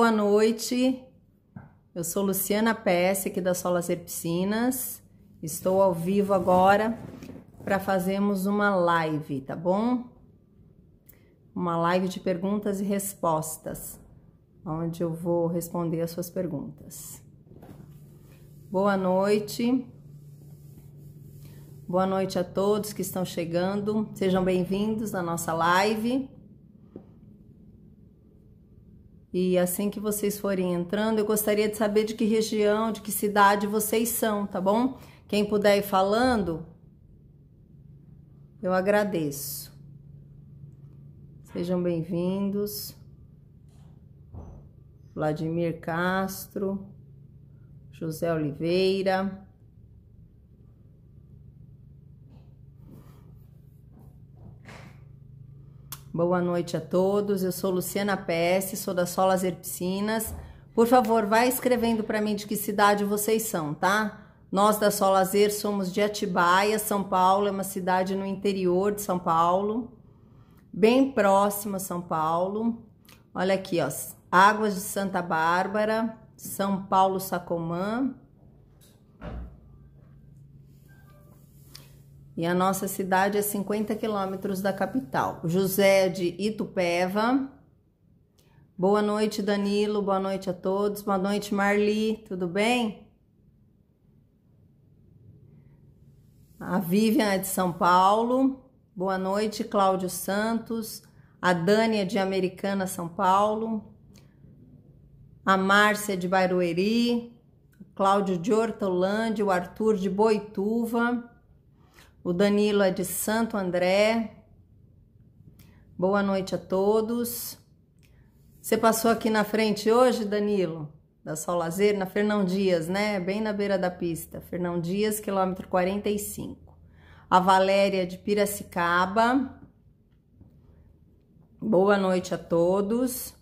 Boa noite, eu sou Luciana PS, aqui da Solas Lazer Piscinas. Estou ao vivo agora para fazermos uma live, tá bom? Uma live de perguntas e respostas, onde eu vou responder as suas perguntas. Boa noite. Boa noite a todos que estão chegando. Sejam bem-vindos na nossa live. E assim que vocês forem entrando, eu gostaria de saber de que região, de que cidade vocês são, tá bom? Quem puder ir falando, eu agradeço. Sejam bem-vindos. Vladimir Castro, José Oliveira. Boa noite a todos. Eu sou Luciana PS, sou da Solas Herpicinas. Por favor, vai escrevendo para mim de que cidade vocês são, tá? Nós da Solazer somos de Atibaia, São Paulo, é uma cidade no interior de São Paulo, bem próxima a São Paulo. Olha aqui, ó, Águas de Santa Bárbara, São Paulo Sacomã, E a nossa cidade é 50 quilômetros da capital. José é de Itupeva. Boa noite, Danilo. Boa noite a todos. Boa noite, Marli. Tudo bem? A Vivian é de São Paulo. Boa noite, Cláudio Santos. A Dânia é de Americana, São Paulo. A Márcia é de Barueri. Cláudio de Hortolândia. O Arthur de Boituva. O Danilo é de Santo André. Boa noite a todos. Você passou aqui na frente hoje, Danilo? Da Sol Lazer, na Fernão Dias, né? Bem na beira da pista. Fernão Dias, quilômetro 45. A Valéria de Piracicaba. Boa noite a todos.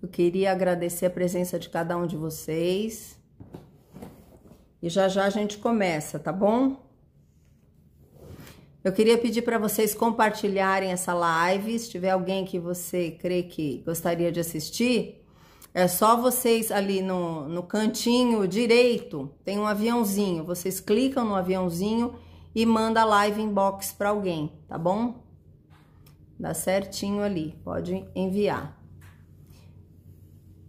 Eu queria agradecer a presença de cada um de vocês. E já já a gente começa, tá bom? Eu queria pedir para vocês compartilharem essa live. Se tiver alguém que você crê que gostaria de assistir, é só vocês ali no, no cantinho direito, tem um aviãozinho. Vocês clicam no aviãozinho e manda a live inbox para alguém, tá bom? Dá certinho ali, pode enviar.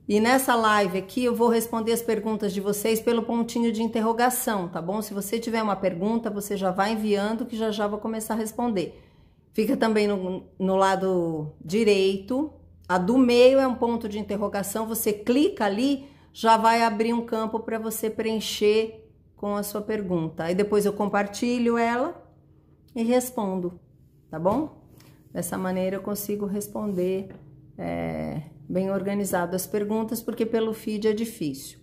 E nessa live aqui eu vou responder as perguntas de vocês pelo pontinho de interrogação, tá bom? Se você tiver uma pergunta, você já vai enviando que já já vou começar a responder. Fica também no, no lado direito, a do meio é um ponto de interrogação, você clica ali, já vai abrir um campo para você preencher com a sua pergunta. Aí depois eu compartilho ela e respondo, tá bom? Dessa maneira eu consigo responder. É bem organizado as perguntas, porque pelo feed é difícil.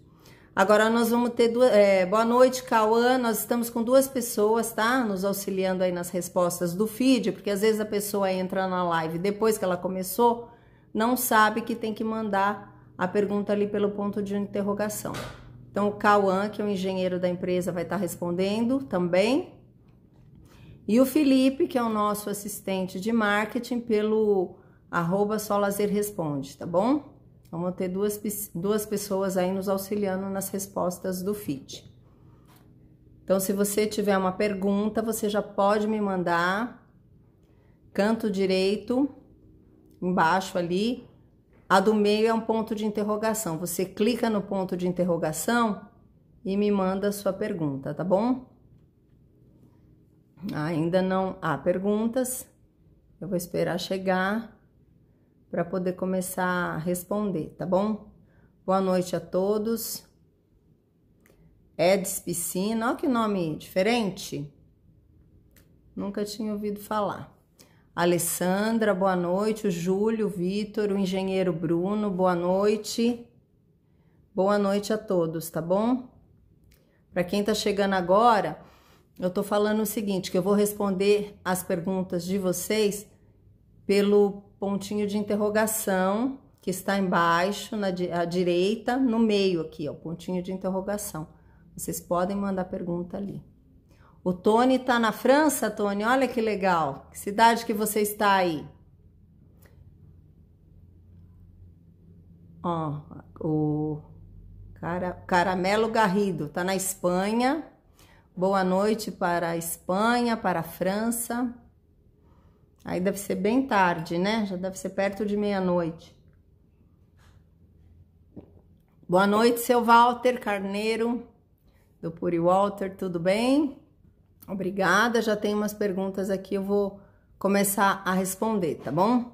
Agora nós vamos ter duas. É, boa noite, Cauã. Nós estamos com duas pessoas, tá? Nos auxiliando aí nas respostas do feed, porque às vezes a pessoa entra na live depois que ela começou, não sabe que tem que mandar a pergunta ali pelo ponto de interrogação. Então, o Cauã, que é o engenheiro da empresa, vai estar respondendo também. E o Felipe, que é o nosso assistente de marketing, pelo arroba só lazer responde, tá bom? Vamos ter duas, duas pessoas aí nos auxiliando nas respostas do feed. Então, se você tiver uma pergunta, você já pode me mandar canto direito, embaixo ali. A do meio é um ponto de interrogação. Você clica no ponto de interrogação e me manda a sua pergunta, tá bom? Ainda não há perguntas. Eu vou esperar chegar para poder começar a responder, tá bom? Boa noite a todos. Eds Piscina, olha que nome diferente. Nunca tinha ouvido falar. Alessandra, boa noite. O Júlio, o Vitor, o engenheiro Bruno, boa noite. Boa noite a todos, tá bom? Para quem tá chegando agora, eu tô falando o seguinte, que eu vou responder as perguntas de vocês pelo pontinho de interrogação que está embaixo, na à direita, no meio aqui, ó, pontinho de interrogação. Vocês podem mandar pergunta ali. O Tony está na França, Tony, olha que legal. Que cidade que você está aí? Ó, o Cara, Caramelo Garrido está na Espanha. Boa noite para a Espanha, para a França. Aí deve ser bem tarde, né? Já deve ser perto de meia-noite. Boa noite, seu Walter Carneiro, do Puri Walter, tudo bem? Obrigada, já tem umas perguntas aqui, eu vou começar a responder, tá bom?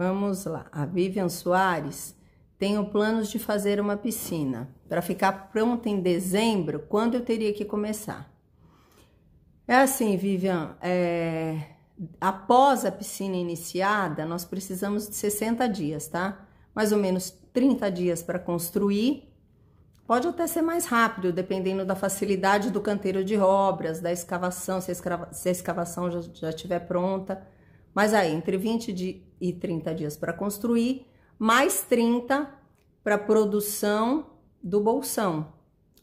Vamos lá. A Vivian Soares. Tenho planos de fazer uma piscina. Para ficar pronta em dezembro, quando eu teria que começar? É assim, Vivian. É... Após a piscina iniciada, nós precisamos de 60 dias, tá? Mais ou menos 30 dias para construir Pode até ser mais rápido, dependendo da facilidade do canteiro de obras, da escavação, se a, se a escavação já estiver pronta. Mas aí, entre 20 e 30 dias para construir, mais 30 para produção do bolsão,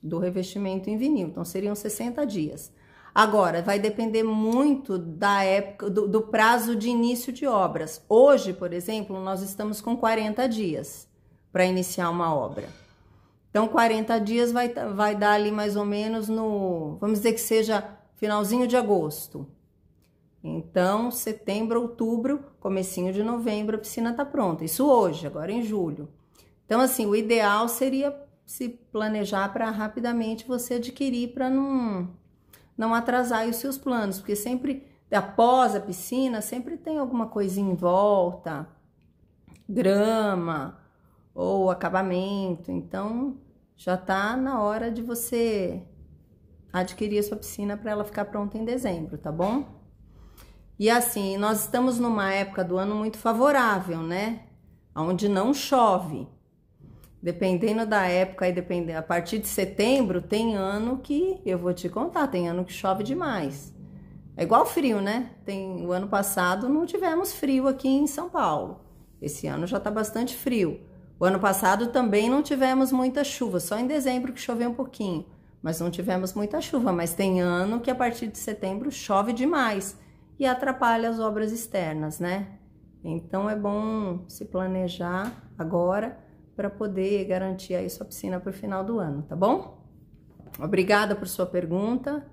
do revestimento em vinil. Então, seriam 60 dias. Agora, vai depender muito da época, do, do prazo de início de obras. Hoje, por exemplo, nós estamos com 40 dias para iniciar uma obra. Então, 40 dias vai, tá, vai dar ali mais ou menos no, vamos dizer que seja finalzinho de agosto. Então, setembro, outubro, comecinho de novembro, a piscina está pronta. Isso hoje, agora em julho. Então, assim, o ideal seria se planejar para rapidamente você adquirir para não não atrasar os seus planos, porque sempre após a piscina sempre tem alguma coisinha em volta, grama ou acabamento. Então, já está na hora de você adquirir a sua piscina para ela ficar pronta em dezembro, tá bom? E assim, nós estamos numa época do ano muito favorável, né? Onde não chove. Dependendo da época, e dependendo, a partir de setembro, tem ano que, eu vou te contar, tem ano que chove demais. É igual frio, né? Tem, o ano passado não tivemos frio aqui em São Paulo. Esse ano já tá bastante frio. O ano passado também não tivemos muita chuva, só em dezembro que choveu um pouquinho, mas não tivemos muita chuva. Mas tem ano que a partir de setembro chove demais e atrapalha as obras externas, né? Então é bom se planejar agora para poder garantir aí sua piscina para o final do ano, tá bom? Obrigada por sua pergunta.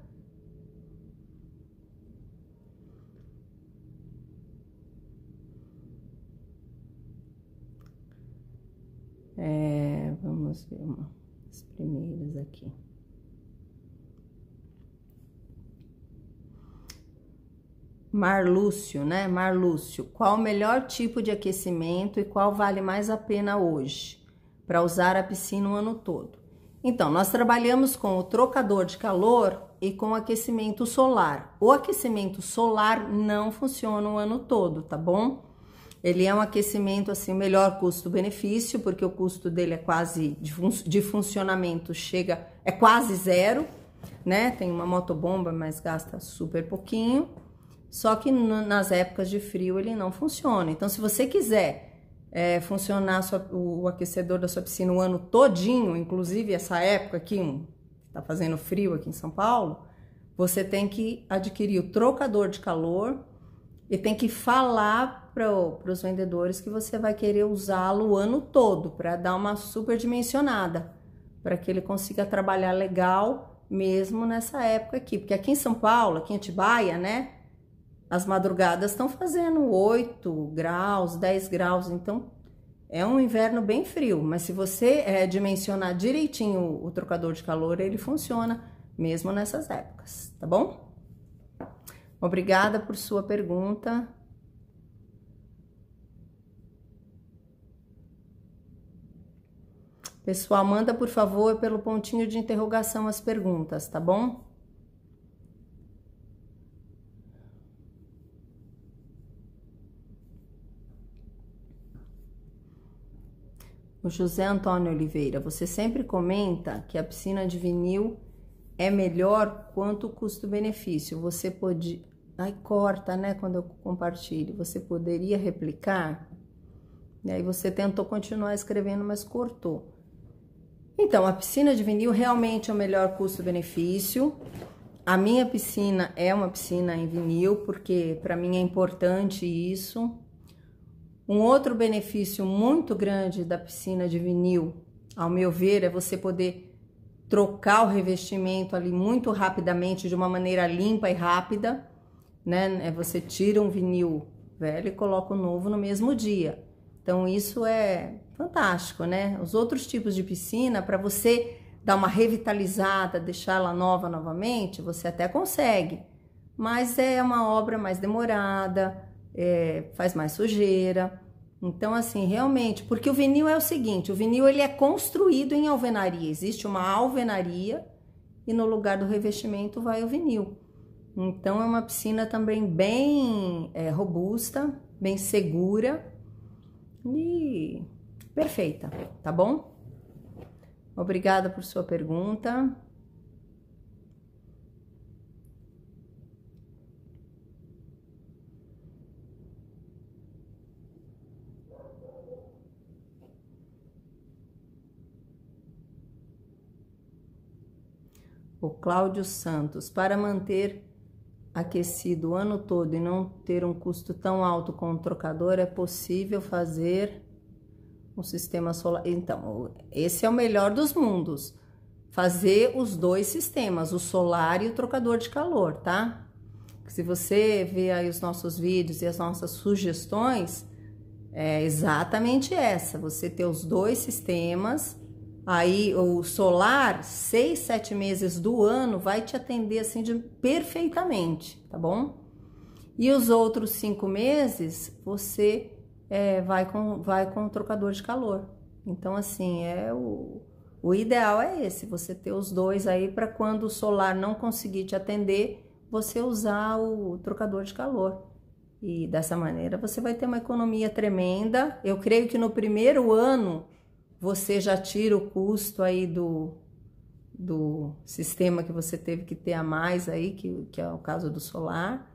É, vamos ver uma, as primeiras aqui. Marlúcio, né? Marlúcio, qual o melhor tipo de aquecimento e qual vale mais a pena hoje para usar a piscina o ano todo? Então, nós trabalhamos com o trocador de calor e com o aquecimento solar. O aquecimento solar não funciona o ano todo, tá bom? Ele é um aquecimento assim, melhor custo-benefício, porque o custo dele é quase de, fun de funcionamento chega é quase zero, né? Tem uma motobomba, mas gasta super pouquinho. Só que nas épocas de frio ele não funciona. Então, se você quiser é, funcionar sua, o, o, aquecedor da sua piscina o ano todinho, inclusive essa época aqui, um, tá fazendo frio aqui em São Paulo, você tem que adquirir o trocador de calor e tem que falar para os vendedores que você vai querer usá-lo o ano todo para dar uma superdimensionada, para que ele consiga trabalhar legal mesmo nessa época aqui, porque aqui em São Paulo, aqui em Atibaia, né? as madrugadas estão fazendo 8 graus, 10 graus, então é um inverno bem frio, mas se você é, dimensionar direitinho o, o trocador de calor, ele funciona mesmo nessas épocas, tá bom? Obrigada por sua pergunta. Pessoal, manda por favor pelo pontinho de interrogação as perguntas, tá bom? O José Antônio Oliveira, você sempre comenta que a piscina de vinil é melhor quanto custo-benefício. Você pode. Aí corta, né? Quando eu compartilho. Você poderia replicar? E aí você tentou continuar escrevendo, mas cortou. Então, a piscina de vinil realmente é o melhor custo-benefício. A minha piscina é uma piscina em vinil, porque para mim é importante isso. Um outro benefício muito grande da piscina de vinil, ao meu ver, é você poder trocar o revestimento ali muito rapidamente, de uma maneira limpa e rápida, né? É, você tira um vinil velho e coloca o novo no mesmo dia. Então isso é fantástico, né? Os outros tipos de piscina, para você dar uma revitalizada, deixar ela nova novamente, você até consegue, mas é uma obra mais demorada, é, faz mais sujeira. Então, assim, realmente, porque o vinil é o seguinte, o vinil ele é construído em alvenaria, existe uma alvenaria e no lugar do revestimento vai o vinil. Então, é uma piscina também bem é, robusta, bem segura e perfeita, tá bom? Obrigada por sua pergunta. o Cláudio Santos, para manter aquecido o ano todo e não ter um custo tão alto com o trocador, é possível fazer um sistema solar. Então, esse é o melhor dos mundos. Fazer os dois sistemas, o solar e o trocador de calor, tá? Se você vê aí os nossos vídeos e as nossas sugestões, é exatamente essa: você ter os dois sistemas aí o solar, seis, sete meses do ano, vai te atender assim de perfeitamente, tá bom? E os outros cinco meses você é, vai com vai com o trocador de calor. Então assim é o o ideal é esse, você ter os dois aí para quando o solar não conseguir te atender, você usar o trocador de calor. E dessa maneira você vai ter uma economia tremenda. Eu creio que no primeiro ano você já tira o custo aí do, do sistema que você teve que ter a mais aí, que, que é o caso do solar.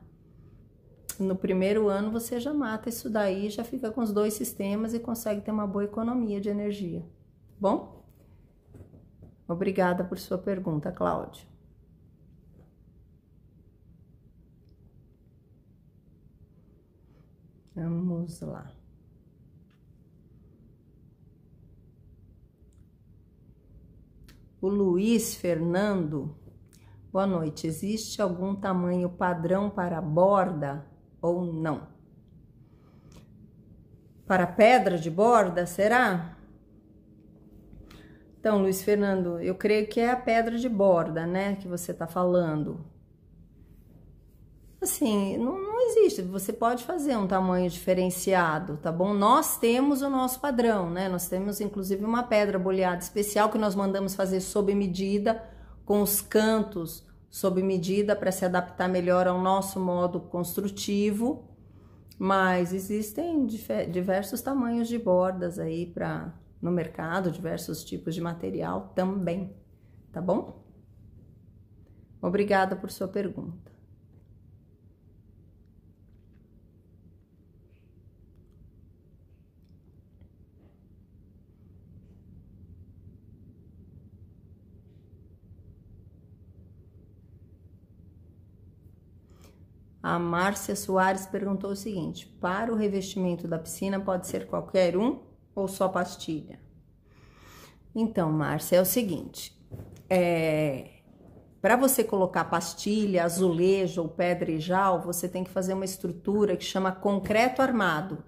No primeiro ano você já mata isso daí, já fica com os dois sistemas e consegue ter uma boa economia de energia. Bom? Obrigada por sua pergunta, Cláudio. Vamos lá. O Luiz Fernando, boa noite. Existe algum tamanho padrão para borda ou não? Para pedra de borda, será? Então, Luiz Fernando, eu creio que é a pedra de borda, né, que você está falando assim, não, não, existe. Você pode fazer um tamanho diferenciado, tá bom? Nós temos o nosso padrão, né? Nós temos inclusive uma pedra boleada especial que nós mandamos fazer sob medida, com os cantos sob medida para se adaptar melhor ao nosso modo construtivo. Mas existem diversos tamanhos de bordas aí para no mercado, diversos tipos de material também, tá bom? Obrigada por sua pergunta. A Márcia Soares perguntou o seguinte: para o revestimento da piscina pode ser qualquer um ou só pastilha? Então, Márcia, é o seguinte: é, para você colocar pastilha, azulejo ou jal, você tem que fazer uma estrutura que chama concreto armado,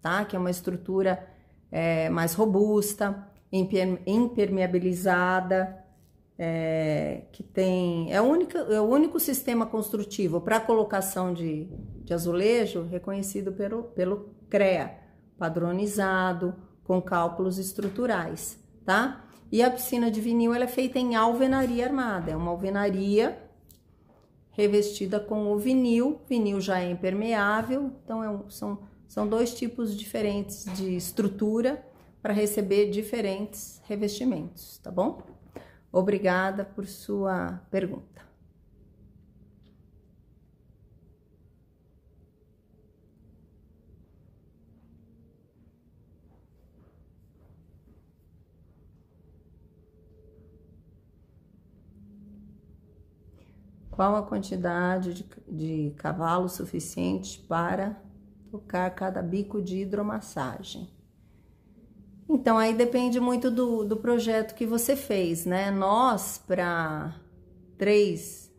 tá? Que é uma estrutura é, mais robusta, impermeabilizada, é, que tem. É, única, é o único sistema construtivo para colocação de, de azulejo reconhecido pelo, pelo CREA, padronizado, com cálculos estruturais, tá? E a piscina de vinil ela é feita em alvenaria armada, é uma alvenaria revestida com o vinil, vinil já é impermeável, então é um, são, são dois tipos diferentes de estrutura para receber diferentes revestimentos, tá bom? Obrigada por sua pergunta. Qual a quantidade de, de cavalos suficiente para tocar cada bico de hidromassagem? Então, aí depende muito do, do projeto que você fez, né? Nós, para três,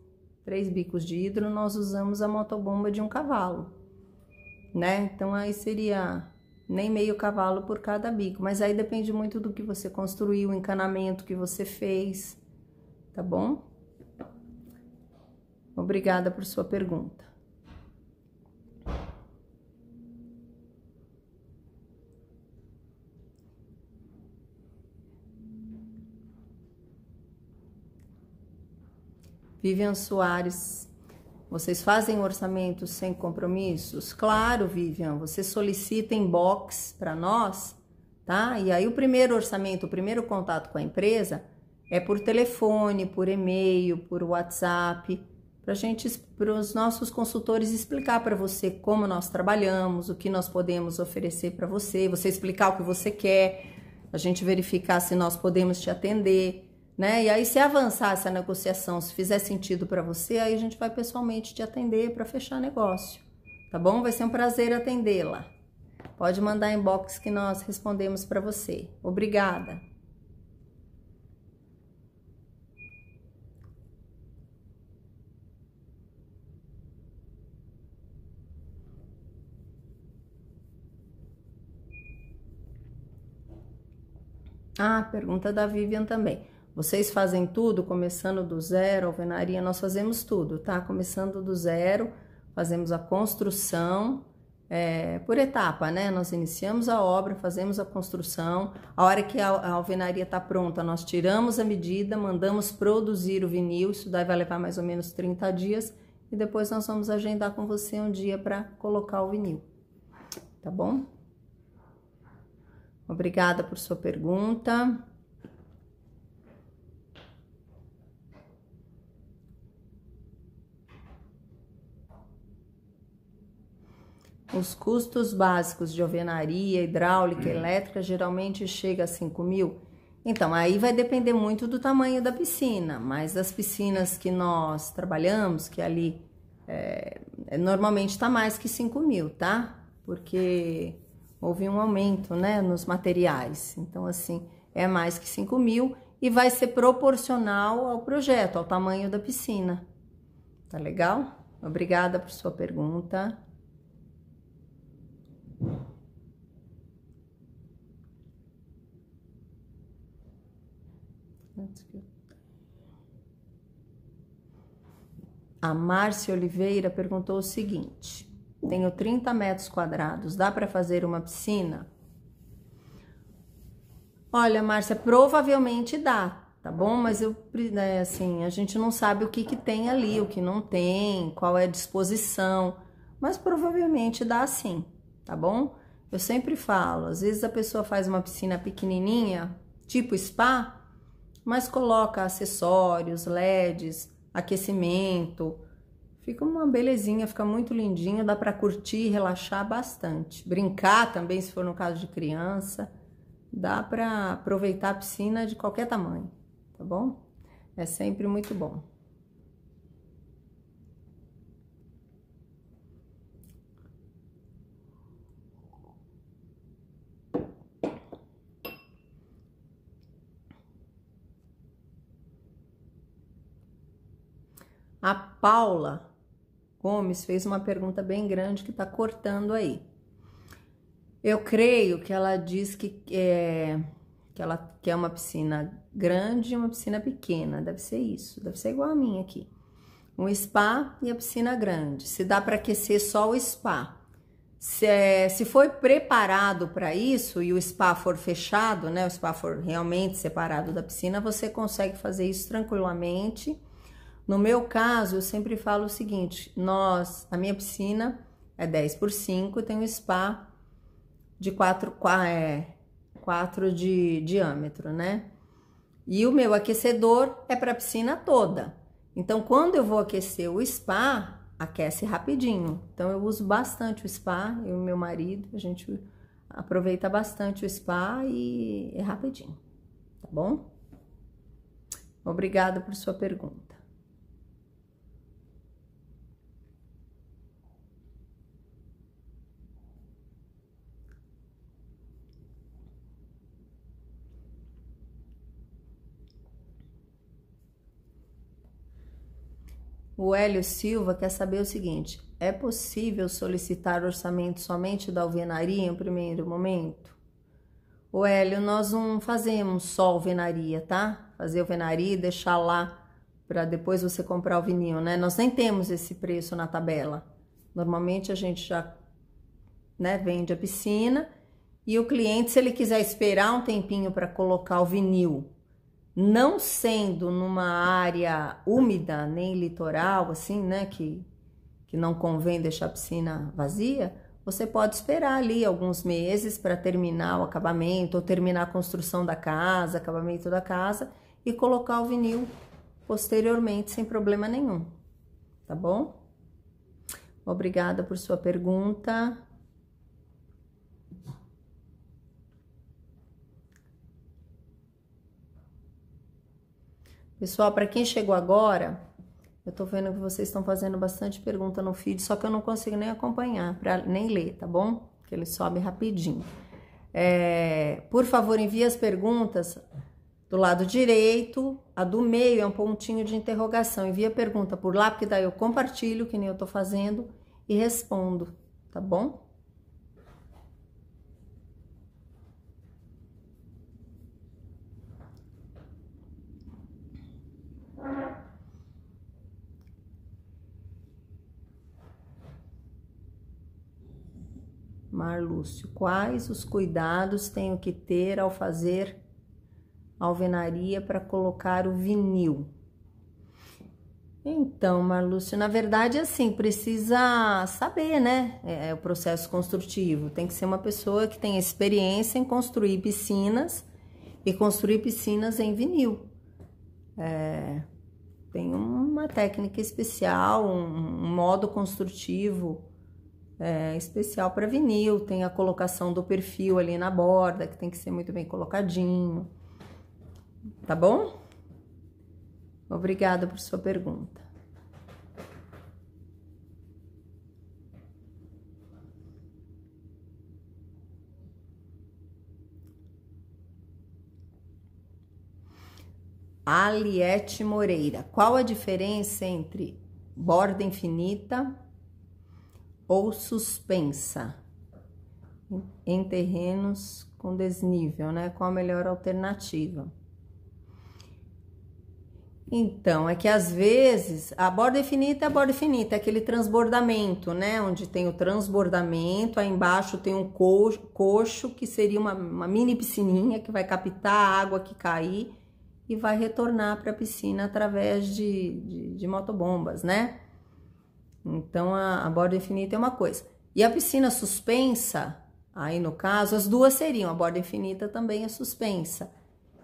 três bicos de hidro, nós usamos a motobomba de um cavalo, né? Então, aí seria nem meio cavalo por cada bico, mas aí depende muito do que você construiu, o encanamento que você fez, tá bom? Obrigada por sua pergunta. Vivian Soares, vocês fazem orçamentos sem compromissos? Claro, Vivian, você solicita inbox para nós, tá? E aí o primeiro orçamento, o primeiro contato com a empresa é por telefone, por e-mail, por WhatsApp, para gente, para os nossos consultores explicar para você como nós trabalhamos, o que nós podemos oferecer para você, você explicar o que você quer, a gente verificar se nós podemos te atender né? E aí se avançar essa negociação, se fizer sentido para você, aí a gente vai pessoalmente te atender para fechar negócio, tá bom? Vai ser um prazer atendê-la. Pode mandar inbox que nós respondemos para você. Obrigada. Ah, pergunta da Vivian também. Vocês fazem tudo começando do zero, alvenaria, nós fazemos tudo, tá? Começando do zero, fazemos a construção é, por etapa, né? Nós iniciamos a obra, fazemos a construção. A hora que a, a alvenaria está pronta, nós tiramos a medida, mandamos produzir o vinil. Isso daí vai levar mais ou menos 30 dias. E depois nós vamos agendar com você um dia para colocar o vinil. Tá bom? Obrigada por sua pergunta. Os custos básicos de alvenaria, hidráulica, uhum. elétrica, geralmente chega a 5 mil. Então, aí vai depender muito do tamanho da piscina, mas das piscinas que nós trabalhamos, que ali é, normalmente está mais que 5 mil, tá? Porque houve um aumento né, nos materiais. Então, assim, é mais que 5 mil e vai ser proporcional ao projeto, ao tamanho da piscina. Tá legal? Obrigada por sua pergunta. tanto que eu... A Márcia Oliveira perguntou o seguinte: tenho 30 metros quadrados, dá para fazer uma piscina? Olha, Márcia, provavelmente dá, tá bom? Mas eu, né, assim, a gente não sabe o que, que tem ali, o que não tem, qual é a disposição, mas provavelmente dá sim, tá bom? Eu sempre falo, às vezes a pessoa faz uma piscina pequenininha, tipo spa, mas coloca acessórios, LEDs, aquecimento. Fica uma belezinha, fica muito lindinho, dá para curtir, relaxar bastante. Brincar também, se for no caso de criança, dá para aproveitar a piscina de qualquer tamanho, tá bom? É sempre muito bom. A Paula Gomes fez uma pergunta bem grande que está cortando aí. Eu creio que ela diz que é, que ela quer uma piscina grande e uma piscina pequena. Deve ser isso, deve ser igual a minha aqui. Um spa e a piscina grande. Se dá para aquecer só o spa. Se, é, se for preparado para isso e o spa for fechado, né? O spa for realmente separado da piscina, você consegue fazer isso tranquilamente no meu caso, eu sempre falo o seguinte: nós, a minha piscina é 10 por 5 tem um spa de 4, 4, é, 4 de diâmetro, né? E o meu aquecedor é para a piscina toda. Então, quando eu vou aquecer o spa, aquece rapidinho. Então, eu uso bastante o spa, e o meu marido, a gente aproveita bastante o spa e é rapidinho, tá bom? Obrigada por sua pergunta. O Hélio Silva quer saber o seguinte: é possível solicitar orçamento somente da alvenaria em primeiro momento? O Hélio, nós não fazemos só alvenaria, tá? Fazer alvenaria e deixar lá para depois você comprar o vinil, né? Nós nem temos esse preço na tabela. Normalmente a gente já né, vende a piscina e o cliente, se ele quiser esperar um tempinho para colocar o vinil não sendo numa área úmida nem litoral, assim, né, que, que não convém deixar a piscina vazia, você pode esperar ali alguns meses para terminar o acabamento, ou terminar a construção da casa, acabamento da casa, e colocar o vinil posteriormente sem problema nenhum, tá bom? Obrigada por sua pergunta. Pessoal, para quem chegou agora, eu tô vendo que vocês estão fazendo bastante pergunta no feed, só que eu não consigo nem acompanhar, pra, nem ler, tá bom? Que ele sobe rapidinho. É, por favor, envie as perguntas do lado direito, a do meio é um pontinho de interrogação. envie a pergunta por lá, porque daí eu compartilho, que nem eu tô fazendo, e respondo, tá bom? Marlúcio, quais os cuidados tenho que ter ao fazer alvenaria para colocar o vinil? Então, Marlúcio, na verdade, assim, precisa saber, né? É, é, o processo construtivo. Tem que ser uma pessoa que tenha experiência em construir piscinas e construir piscinas em vinil. É, tem uma técnica especial, um, um modo construtivo é, especial para vinil, tem a colocação do perfil ali na borda, que tem que ser muito bem colocadinho. Tá bom? Obrigada por sua pergunta. Aliete Moreira. Qual a diferença entre borda infinita ou suspensa em terrenos com desnível, né? Qual a melhor alternativa? Então, é que às vezes a borda infinita é a borda infinita, é aquele transbordamento, né? Onde tem o transbordamento, aí embaixo tem um coxo, coxo que seria uma, uma, mini piscininha que vai captar a água que cair e vai retornar para a piscina através de, de, de motobombas, né? Então a, a borda infinita é uma coisa. E a piscina suspensa, aí no caso, as duas seriam, a borda infinita também é suspensa.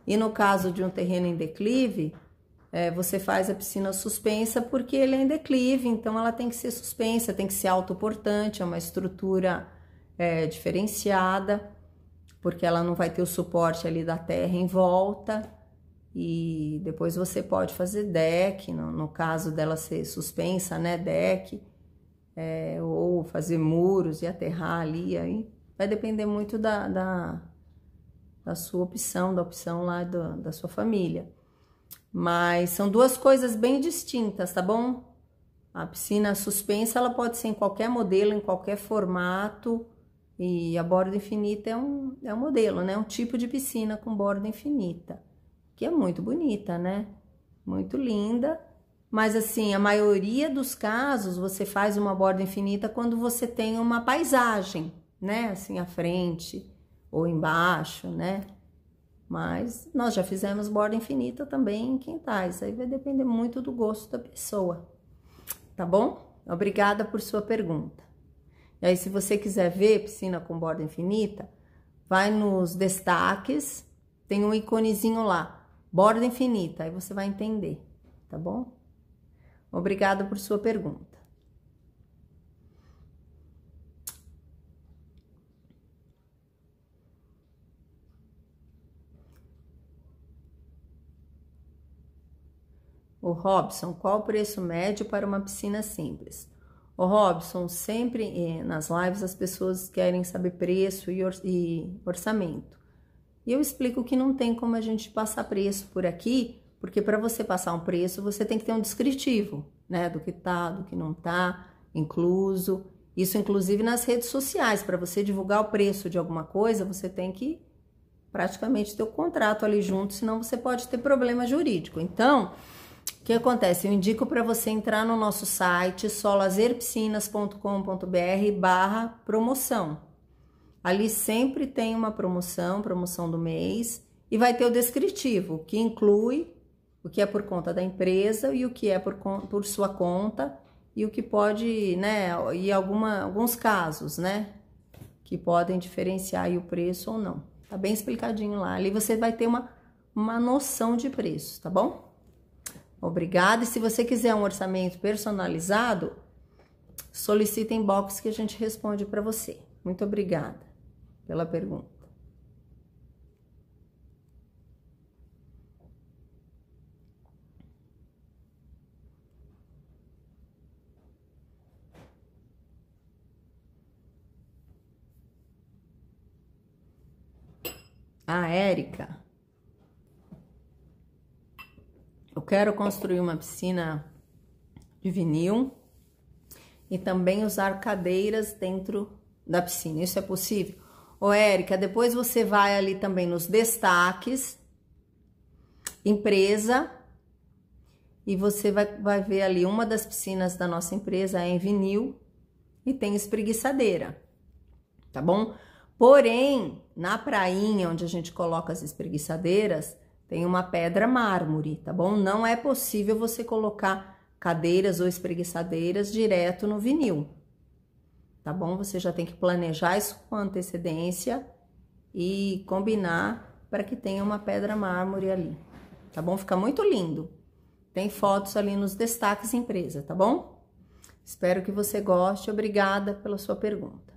E no caso de um terreno em declive, é, você faz a piscina suspensa porque ele é em declive, então ela tem que ser suspensa, tem que ser autoportante, é uma estrutura é, diferenciada, porque ela não vai ter o suporte ali da terra em volta e depois você pode fazer deck, no, no caso dela ser suspensa, né, deck, é, ou fazer muros e aterrar ali, aí vai depender muito da, da, da sua opção, da opção lá do, da sua família. Mas são duas coisas bem distintas, tá bom? A piscina suspensa, ela pode ser em qualquer modelo, em qualquer formato, e a borda infinita é um, é um modelo, né? Um tipo de piscina com borda infinita que é muito bonita, né? Muito linda. Mas assim, a maioria dos casos você faz uma borda infinita quando você tem uma paisagem, né? Assim, à frente ou embaixo, né? Mas nós já fizemos borda infinita também em quintais. Aí vai depender muito do gosto da pessoa. Tá bom? Obrigada por sua pergunta. E aí, se você quiser ver piscina com borda infinita, vai nos destaques, tem um iconezinho lá borda infinita, aí você vai entender, tá bom? Obrigada por sua pergunta. O Robson, qual o preço médio para uma piscina simples? O Robson, sempre eh, nas lives as pessoas querem saber preço e orçamento. E eu explico que não tem como a gente passar preço por aqui, porque para você passar um preço, você tem que ter um descritivo, né, do que tá, do que não tá incluso. Isso inclusive nas redes sociais, para você divulgar o preço de alguma coisa, você tem que praticamente ter o contrato ali junto, senão você pode ter problema jurídico. Então, o que acontece? Eu indico para você entrar no nosso site solazerpiscinas.com.br barra promoção. Ali sempre tem uma promoção, promoção do mês, e vai ter o descritivo, que inclui o que é por conta da empresa e o que é por, por sua conta e o que pode, né, e alguma, alguns casos, né, que podem diferenciar o preço ou não. Tá bem explicadinho lá. Ali você vai ter uma, uma noção de preço, tá bom? Obrigada. E se você quiser um orçamento personalizado, solicita inbox que a gente responde para você. Muito obrigada pela pergunta. A Érica. Eu quero construir uma piscina de vinil e também usar cadeiras dentro da piscina. Isso é possível? Ô, Érica, depois você vai ali também nos destaques, empresa, e você vai, vai ver ali uma das piscinas da nossa empresa é em vinil e tem espreguiçadeira, tá bom? Porém, na prainha onde a gente coloca as espreguiçadeiras, tem uma pedra mármore, tá bom? Não é possível você colocar cadeiras ou espreguiçadeiras direto no vinil tá bom? Você já tem que planejar isso com antecedência e combinar para que tenha uma pedra mármore ali, tá bom? Fica muito lindo. Tem fotos ali nos destaques empresa, tá bom? Espero que você goste. Obrigada pela sua pergunta.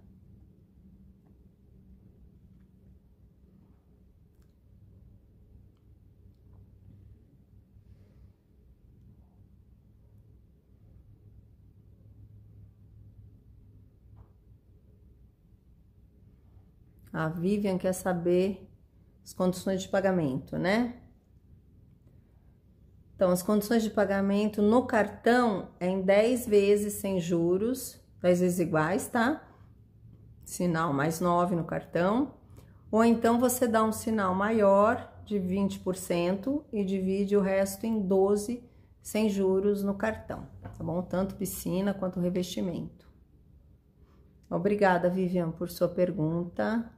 A Vivian quer saber as condições de pagamento, né? Então, as condições de pagamento no cartão é em 10 vezes sem juros, 10 vezes iguais, tá? Sinal mais 9 no cartão. Ou então você dá um sinal maior de 20% e divide o resto em 12 sem juros no cartão, tá bom? Tanto piscina quanto revestimento. Obrigada, Vivian, por sua pergunta.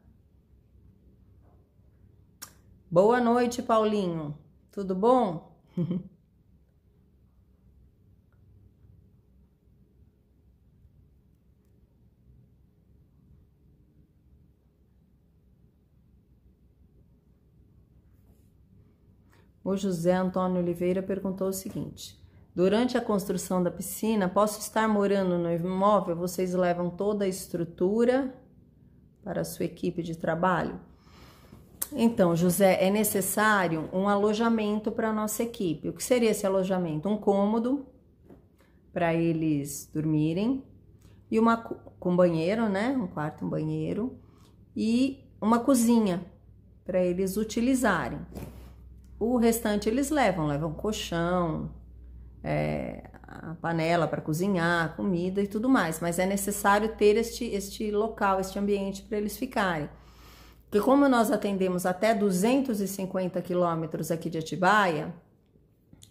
Boa noite, Paulinho. Tudo bom? O José Antônio Oliveira perguntou o seguinte: Durante a construção da piscina, posso estar morando no imóvel? Vocês levam toda a estrutura para a sua equipe de trabalho? Então, José, é necessário um alojamento para a nossa equipe. O que seria esse alojamento? Um cômodo para eles dormirem e uma com banheiro, né? Um quarto, um banheiro e uma cozinha para eles utilizarem. O restante eles levam, levam colchão, é, a panela para cozinhar, comida e tudo mais. Mas é necessário ter este, este local, este ambiente para eles ficarem que como nós atendemos até 250 quilômetros aqui de Atibaia,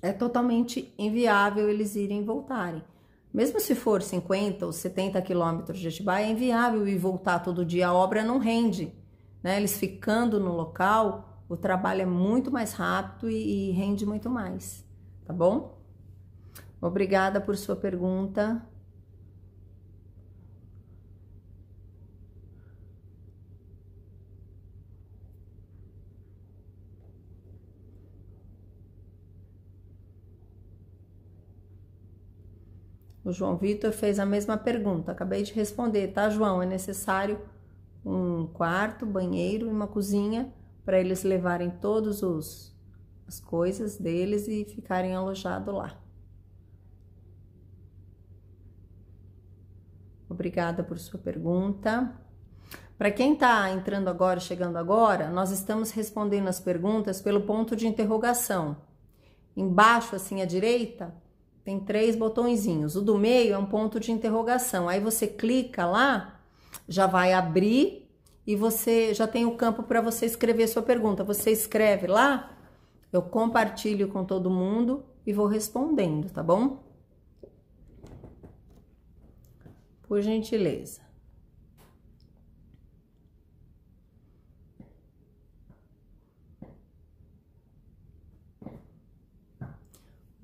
é totalmente inviável eles irem e voltarem. Mesmo se for 50 ou 70 quilômetros de Atibaia, é inviável ir voltar todo dia, a obra não rende. Né? Eles ficando no local, o trabalho é muito mais rápido e, e rende muito mais, tá bom? Obrigada por sua pergunta. O João Vitor fez a mesma pergunta. Acabei de responder, tá, João? É necessário um quarto, banheiro e uma cozinha para eles levarem todos os as coisas deles e ficarem alojados lá. Obrigada por sua pergunta. Para quem está entrando agora, chegando agora, nós estamos respondendo as perguntas pelo ponto de interrogação. Embaixo, assim à direita, tem três botõezinhos. O do meio é um ponto de interrogação. Aí você clica lá, já vai abrir e você já tem o campo para você escrever sua pergunta. Você escreve lá, eu compartilho com todo mundo e vou respondendo, tá bom? Por gentileza.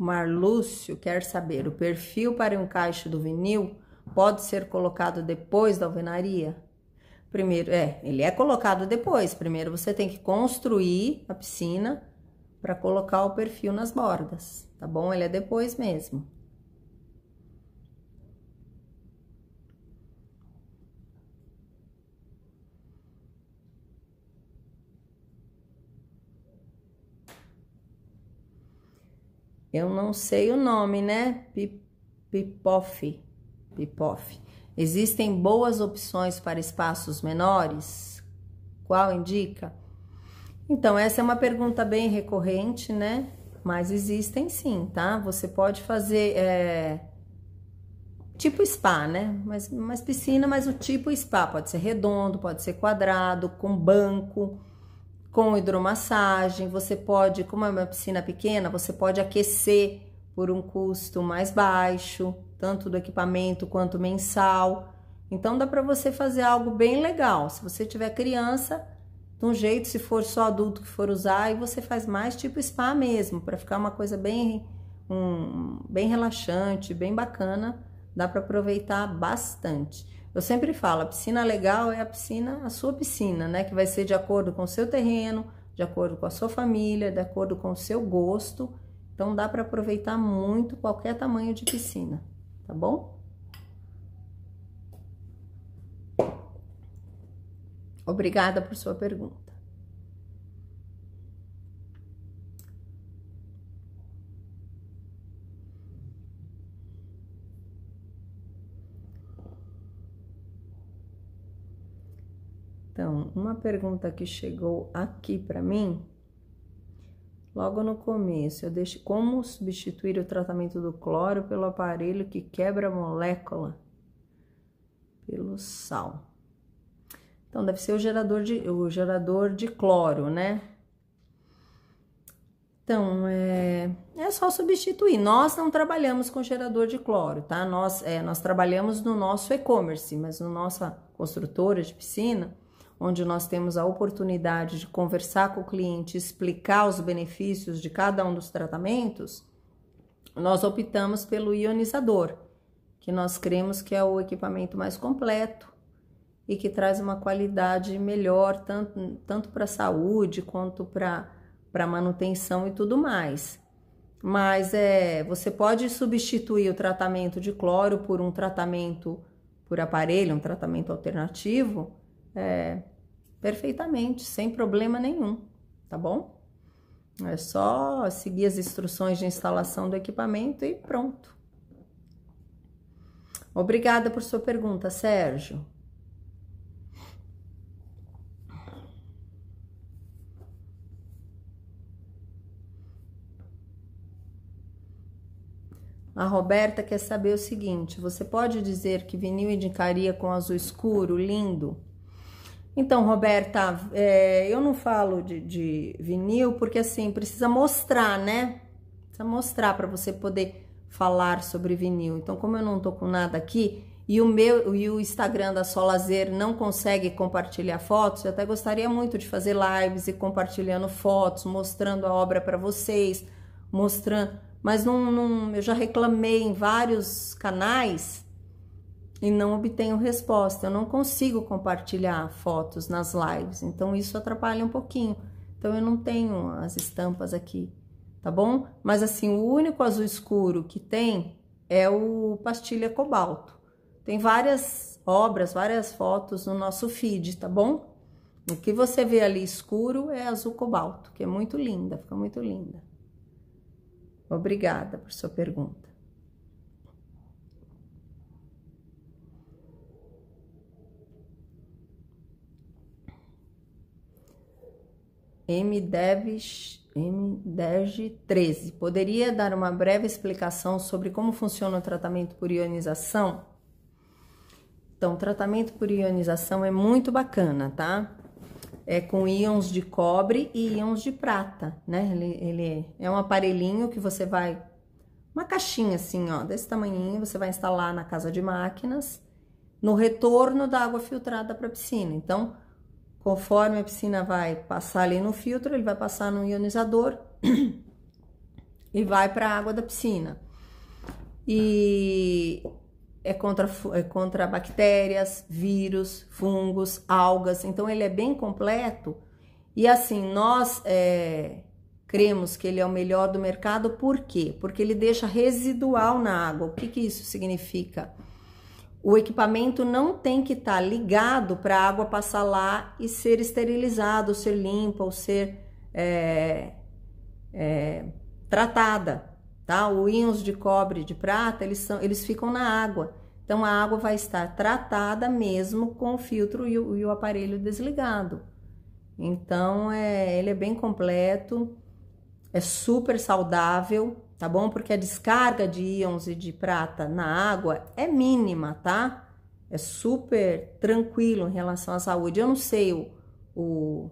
Marlúcio quer saber: o perfil para um encaixe do vinil pode ser colocado depois da alvenaria? Primeiro, é, ele é colocado depois. Primeiro você tem que construir a piscina para colocar o perfil nas bordas, tá bom? Ele é depois mesmo. Eu não sei o nome, né? pipoff, pipoff. Existem boas opções para espaços menores? Qual indica? Então, essa é uma pergunta bem recorrente, né? Mas existem sim, tá? Você pode fazer é, tipo spa, né? Mas, mas piscina, mas o tipo spa pode ser redondo, pode ser quadrado, com banco com hidromassagem, você pode, como é uma piscina pequena, você pode aquecer por um custo mais baixo, tanto do equipamento quanto mensal. Então dá para você fazer algo bem legal. Se você tiver criança, de um jeito, se for só adulto que for usar, aí você faz mais tipo spa mesmo, para ficar uma coisa bem um, bem relaxante, bem bacana, dá para aproveitar bastante. Eu sempre falo, a piscina legal é a piscina, a sua piscina, né? Que vai ser de acordo com o seu terreno, de acordo com a sua família, de acordo com o seu gosto. Então dá para aproveitar muito qualquer tamanho de piscina, tá bom? Obrigada por sua pergunta. uma pergunta que chegou aqui para mim, logo no começo, eu deixo como substituir o tratamento do cloro pelo aparelho que quebra a molécula pelo sal. Então deve ser o gerador de o gerador de cloro, né? Então, é, é só substituir. Nós não trabalhamos com gerador de cloro, tá? Nós, é, nós trabalhamos no nosso e-commerce, mas no nossa construtora de piscina, onde nós temos a oportunidade de conversar com o cliente, explicar os benefícios de cada um dos tratamentos, nós optamos pelo ionizador, que nós cremos que é o equipamento mais completo e que traz uma qualidade melhor tanto, tanto para a saúde quanto para a manutenção e tudo mais. Mas é, você pode substituir o tratamento de cloro por um tratamento por aparelho, um tratamento alternativo, é, perfeitamente, sem problema nenhum, tá bom? É só seguir as instruções de instalação do equipamento e pronto. Obrigada por sua pergunta, Sérgio. A Roberta quer saber o seguinte: você pode dizer que vinil indicaria com azul escuro, lindo? Então, Roberta, é, eu não falo de, de, vinil porque assim precisa mostrar, né? Precisa mostrar para você poder falar sobre vinil. Então, como eu não tô com nada aqui e o meu e o Instagram da Solazer não consegue compartilhar fotos, eu até gostaria muito de fazer lives e compartilhando fotos, mostrando a obra para vocês, mostrando. Mas não, não, eu já reclamei em vários canais e não obtenho resposta. Eu não consigo compartilhar fotos nas lives, então isso atrapalha um pouquinho. Então eu não tenho as estampas aqui, tá bom? Mas assim, o único azul escuro que tem é o pastilha cobalto. Tem várias obras, várias fotos no nosso feed, tá bom? O que você vê ali escuro é azul cobalto, que é muito linda, fica muito linda. Obrigada por sua pergunta. MDEVs m Poderia dar uma breve explicação sobre como funciona o tratamento por ionização? Então, tratamento por ionização é muito bacana, tá? É com íons de cobre e íons de prata, né? Ele, ele é, é um aparelhinho que você vai. Uma caixinha assim, ó, desse tamanhinho, você vai instalar na casa de máquinas, no retorno da água filtrada para a piscina. Então, Conforme a piscina vai passar ali no filtro, ele vai passar no ionizador e vai para a água da piscina. E é contra, é contra bactérias, vírus, fungos, algas. Então, ele é bem completo. E assim, nós é, cremos que ele é o melhor do mercado, por quê? Porque ele deixa residual na água. O que, que isso significa? Significa o equipamento não tem que estar tá ligado para a água passar lá e ser esterilizada, ou ser limpa, ou ser é, é, tratada, tá? Os íons de cobre e de prata, eles, são, eles ficam na água. Então, a água vai estar tratada mesmo com o filtro e o, e o aparelho desligado. Então, é, ele é bem completo, é super saudável, tá bom? Porque a descarga de íons e de prata na água é mínima, tá? É super tranquilo em relação à saúde. Eu não sei o, o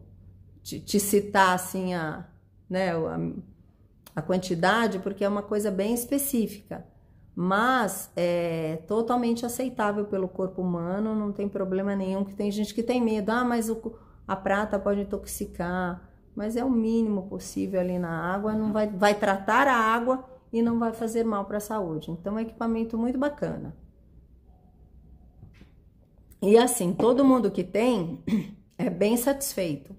te, te citar assim a, né, a, a quantidade, porque é uma coisa bem específica mas é totalmente aceitável pelo corpo humano, não tem problema nenhum. Que tem gente que tem medo, ah, mas o, a prata pode intoxicar, mas é o mínimo possível ali na água, não vai, vai tratar a água e não vai fazer mal para a saúde. Então, é um equipamento muito bacana. E assim, todo mundo que tem é bem satisfeito.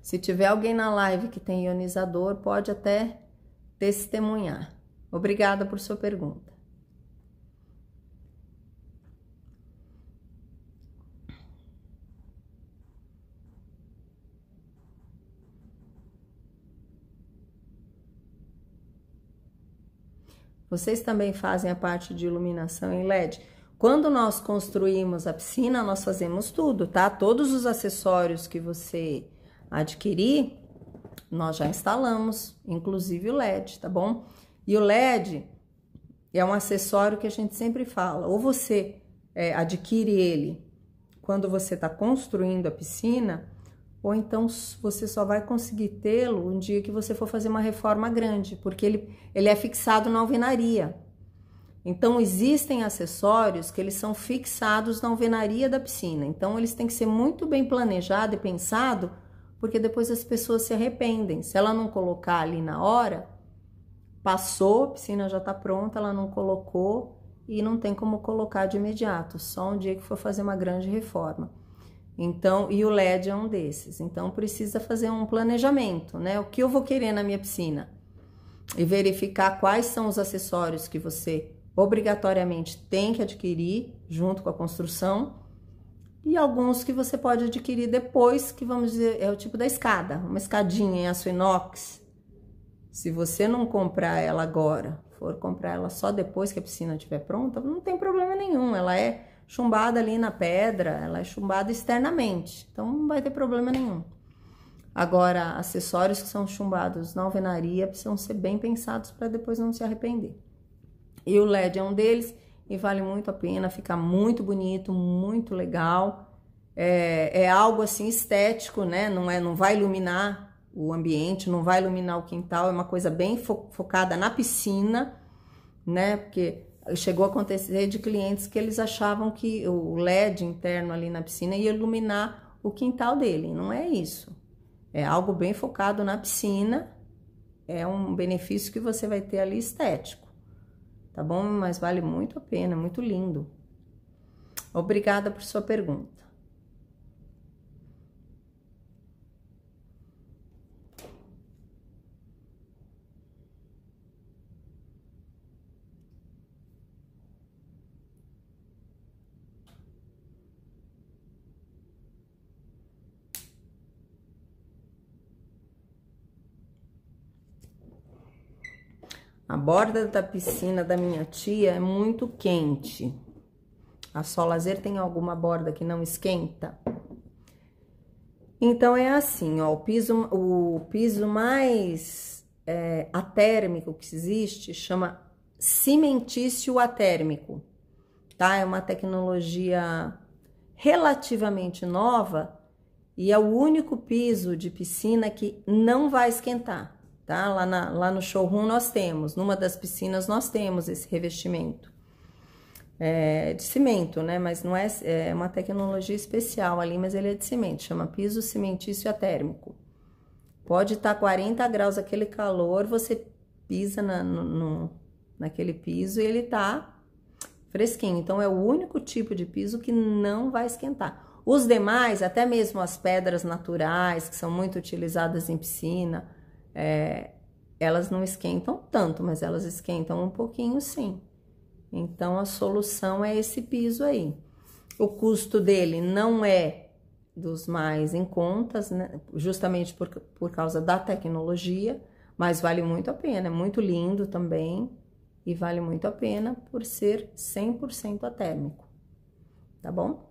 Se tiver alguém na live que tem ionizador, pode até testemunhar. Obrigada por sua pergunta. Vocês também fazem a parte de iluminação em LED. Quando nós construímos a piscina, nós fazemos tudo, tá? Todos os acessórios que você adquirir, nós já instalamos, inclusive o LED, tá bom? E o LED é um acessório que a gente sempre fala, ou você é, adquire ele quando você está construindo a piscina, ou então você só vai conseguir tê-lo um dia que você for fazer uma reforma grande, porque ele, ele é fixado na alvenaria. Então existem acessórios que eles são fixados na alvenaria da piscina. Então eles têm que ser muito bem planejado e pensado, porque depois as pessoas se arrependem. Se ela não colocar ali na hora, passou, a piscina já está pronta, ela não colocou e não tem como colocar de imediato, só um dia que for fazer uma grande reforma. Então, e o LED é um desses. Então, precisa fazer um planejamento, né? O que eu vou querer na minha piscina? E verificar quais são os acessórios que você obrigatoriamente tem que adquirir junto com a construção e alguns que você pode adquirir depois, que vamos dizer, é o tipo da escada, uma escadinha em aço inox. Se você não comprar ela agora, for comprar ela só depois que a piscina estiver pronta, não tem problema nenhum, ela é chumbada ali na pedra, ela é chumbada externamente, então não vai ter problema nenhum. Agora, acessórios que são chumbados na alvenaria precisam ser bem pensados para depois não se arrepender. E o LED é um deles e vale muito a pena, fica muito bonito, muito legal. É, é, algo assim estético, né? Não é, não vai iluminar o ambiente, não vai iluminar o quintal, é uma coisa bem fo focada na piscina, né? Porque chegou a acontecer de clientes que eles achavam que o LED interno ali na piscina ia iluminar o quintal dele. Não é isso. É algo bem focado na piscina, é um benefício que você vai ter ali estético. Tá bom? Mas vale muito a pena, é muito lindo. Obrigada por sua pergunta. A borda da piscina da minha tia é muito quente. A Sol Lazer tem alguma borda que não esquenta? Então é assim, ó, o piso, o piso mais é, atérmico que existe chama cimentício atérmico, tá? É uma tecnologia relativamente nova e é o único piso de piscina que não vai esquentar tá? Lá, na, lá no showroom nós temos, numa das piscinas nós temos esse revestimento. É, de cimento, né? Mas não é, é uma tecnologia especial ali, mas ele é de cimento, chama piso cimentício atérmico. Pode estar tá 40 graus aquele calor, você pisa na, no, no, naquele piso e ele tá fresquinho. Então é o único tipo de piso que não vai esquentar. Os demais, até mesmo as pedras naturais, que são muito utilizadas em piscina, é, elas não esquentam tanto, mas elas esquentam um pouquinho sim. Então a solução é esse piso aí. O custo dele não é dos mais em contas, né? justamente por, por causa da tecnologia, mas vale muito a pena, é muito lindo também e vale muito a pena por ser 100% a térmico. Tá bom?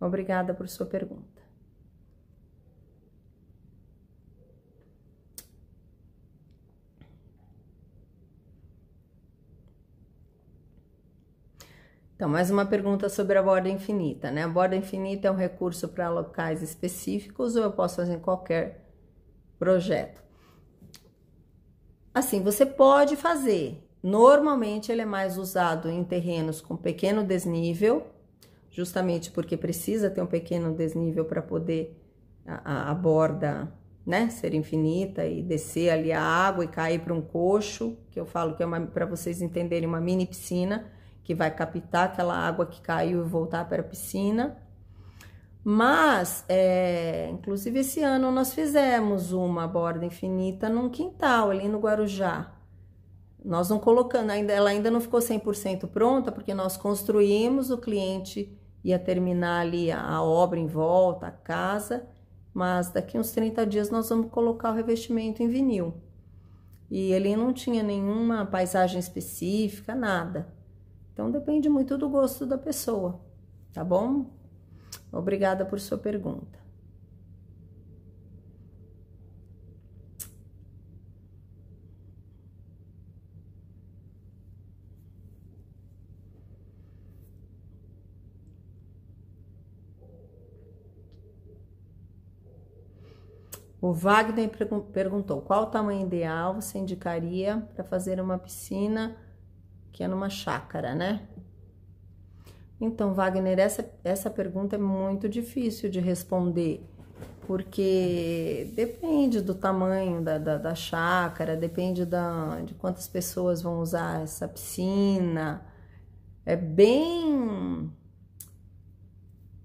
Obrigada por sua pergunta. Então, mais uma pergunta sobre a borda infinita, né? A borda infinita é um recurso para locais específicos ou eu posso fazer em qualquer projeto? Assim, você pode fazer. Normalmente ele é mais usado em terrenos com pequeno desnível, justamente porque precisa ter um pequeno desnível para poder a, a, borda né, ser infinita e descer ali a água e cair para um coxo, que eu falo que é para vocês entenderem uma mini piscina que vai captar aquela água que caiu e voltar para a piscina. Mas, é, inclusive esse ano nós fizemos uma borda infinita num quintal ali no Guarujá. Nós não colocando, ainda, ela ainda não ficou 100% pronta, porque nós construímos, o cliente ia terminar ali a obra em volta, a casa, mas daqui uns 30 dias nós vamos colocar o revestimento em vinil. E ele não tinha nenhuma paisagem específica, nada. Então depende muito do gosto da pessoa, tá bom? Obrigada por sua pergunta. O Wagner perguntou qual o tamanho ideal você indicaria para fazer uma piscina que é numa chácara, né? Então, Wagner, essa, essa pergunta é muito difícil de responder, porque depende do tamanho da, da, da chácara, depende da, de quantas pessoas vão usar essa piscina. É bem,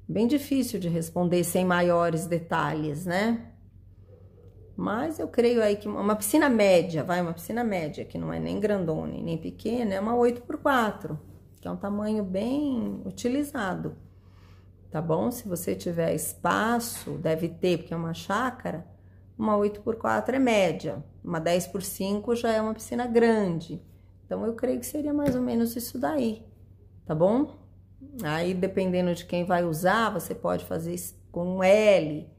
bem difícil de responder sem maiores detalhes, né? Mas eu creio aí que uma piscina média, vai, uma piscina média, que não é nem grandona nem pequena, é uma 8 por 4, que é um tamanho bem utilizado. Tá bom? Se você tiver espaço, deve ter, porque é uma chácara, uma 8 por 4 é média, uma 10 por 5 já é uma piscina grande. Então eu creio que seria mais ou menos isso daí, tá bom? Aí dependendo de quem vai usar, você pode fazer com L,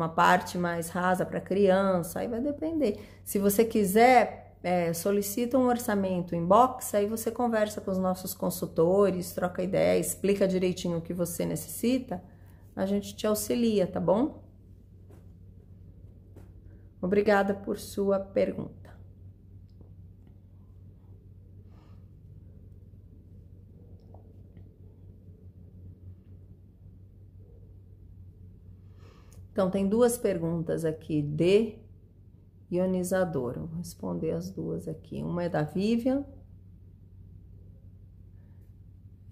uma parte mais rasa para criança, aí vai depender. Se você quiser, é, solicita um orçamento em box, aí você conversa com os nossos consultores, troca ideia, explica direitinho o que você necessita, a gente te auxilia, tá bom? Obrigada por sua pergunta. Então, tem duas perguntas aqui de ionizador. vou responder as duas aqui. Uma é da Vivian.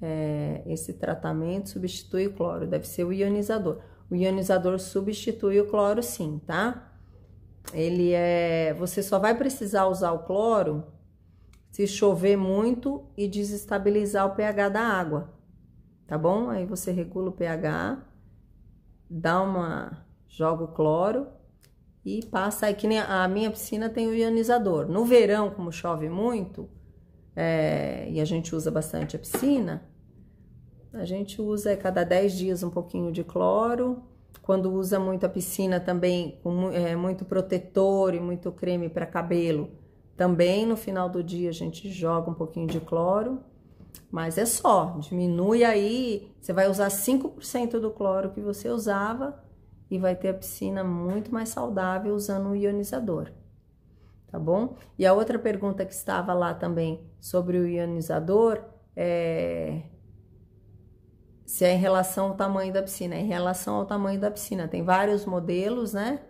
É, esse tratamento substitui o cloro, deve ser o ionizador. O ionizador substitui o cloro, sim, tá? Ele é. Você só vai precisar usar o cloro se chover muito e desestabilizar o pH da água, tá bom? Aí você regula o pH, dá uma joga o cloro e passa É que nem a minha piscina tem o ionizador. No verão, como chove muito é, e a gente usa bastante a piscina, a gente usa é, cada 10 dias um pouquinho de cloro. Quando usa muito a piscina também, com é, muito protetor e muito creme para cabelo, também no final do dia a gente joga um pouquinho de cloro. Mas é só, diminui aí, você vai usar 5% do cloro que você usava e vai ter a piscina muito mais saudável usando o ionizador. Tá bom? E a outra pergunta que estava lá também sobre o ionizador é se é em relação ao tamanho da piscina. É em relação ao tamanho da piscina, tem vários modelos, né?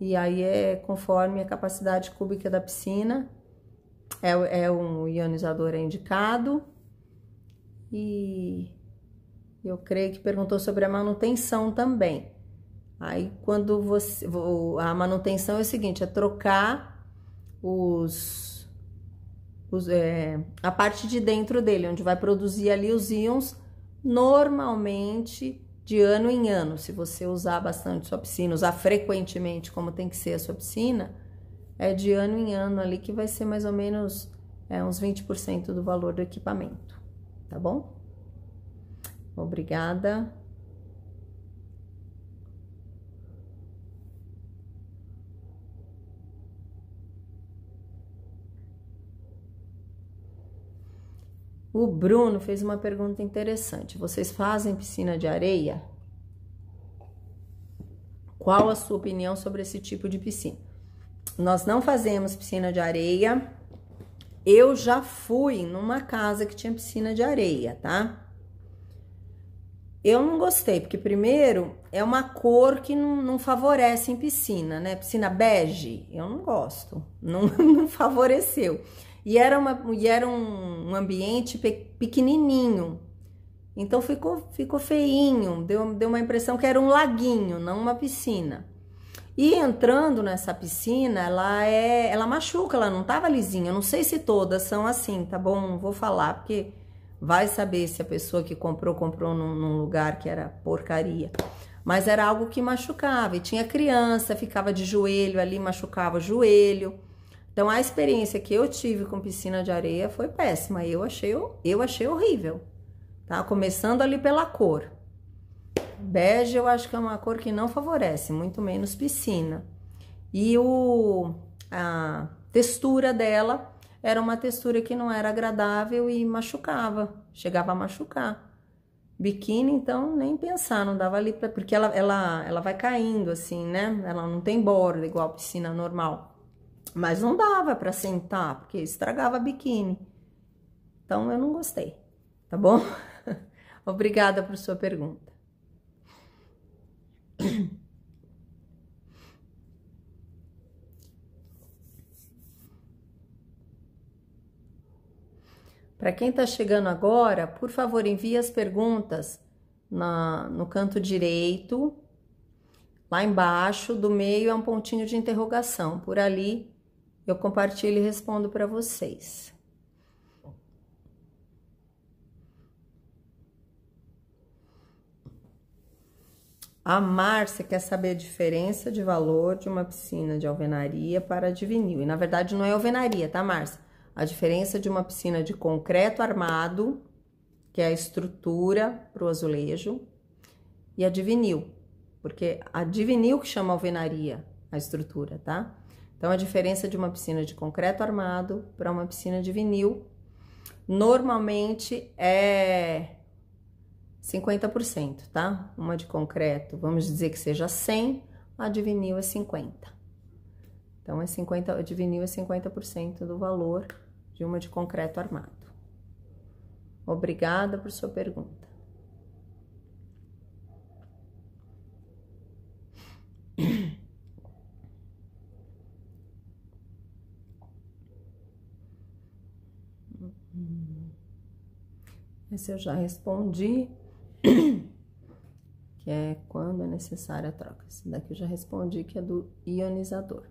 E aí é conforme a capacidade cúbica da piscina, é, é um ionizador é indicado. E eu creio que perguntou sobre a manutenção também. Aí quando você. A manutenção é o seguinte: é trocar os. os é, a parte de dentro dele, onde vai produzir ali os íons, normalmente de ano em ano. Se você usar bastante sua piscina, usar frequentemente como tem que ser a sua piscina, é de ano em ano ali que vai ser mais ou menos é, uns 20% do valor do equipamento, tá bom? Obrigada. O Bruno fez uma pergunta interessante. Vocês fazem piscina de areia? Qual a sua opinião sobre esse tipo de piscina? Nós não fazemos piscina de areia. Eu já fui numa casa que tinha piscina de areia, tá? Eu não gostei, porque primeiro é uma cor que não, não favorece em piscina, né? Piscina bege, eu não gosto, não, não favoreceu. E era, uma, e era um ambiente pe, pequenininho. Então ficou, ficou feinho, deu, deu uma impressão que era um laguinho, não uma piscina. E entrando nessa piscina, ela é, ela machuca, ela não estava lisinha. Eu não sei se todas são assim, tá bom? Não vou falar porque vai saber se a pessoa que comprou comprou num, num lugar que era porcaria. Mas era algo que machucava e tinha criança, ficava de joelho ali, machucava o joelho. Então a experiência que eu tive com piscina de areia foi péssima. Eu achei, eu achei horrível. Tá? Começando ali pela cor. Bege eu acho que é uma cor que não favorece, muito menos piscina. E o, a textura dela era uma textura que não era agradável e machucava, chegava a machucar. Biquíni, então, nem pensar, não dava ali pra, porque ela, ela, ela vai caindo assim, né? Ela não tem borda igual a piscina normal. Mas não dava para sentar, porque estragava biquíni. Então eu não gostei, tá bom? Obrigada por sua pergunta. Para quem está chegando agora, por favor, envie as perguntas na, no canto direito. Lá embaixo, do meio é um pontinho de interrogação. Por ali eu compartilho e respondo para vocês. A Márcia quer saber a diferença de valor de uma piscina de alvenaria para de vinil. E na verdade não é alvenaria, tá, Márcia? A diferença de uma piscina de concreto armado, que é a estrutura para o azulejo, e a de vinil, porque a de vinil que chama alvenaria a estrutura, tá? Então, a diferença de uma piscina de concreto armado para uma piscina de vinil normalmente é 50%, tá? Uma de concreto, vamos dizer que seja 100, a de vinil é 50. Então, é 50, a de vinil é 50% do valor de uma de concreto armado. Obrigada por sua pergunta. Esse eu já respondi, que é quando é necessária a troca. Esse daqui eu já respondi, que é do ionizador.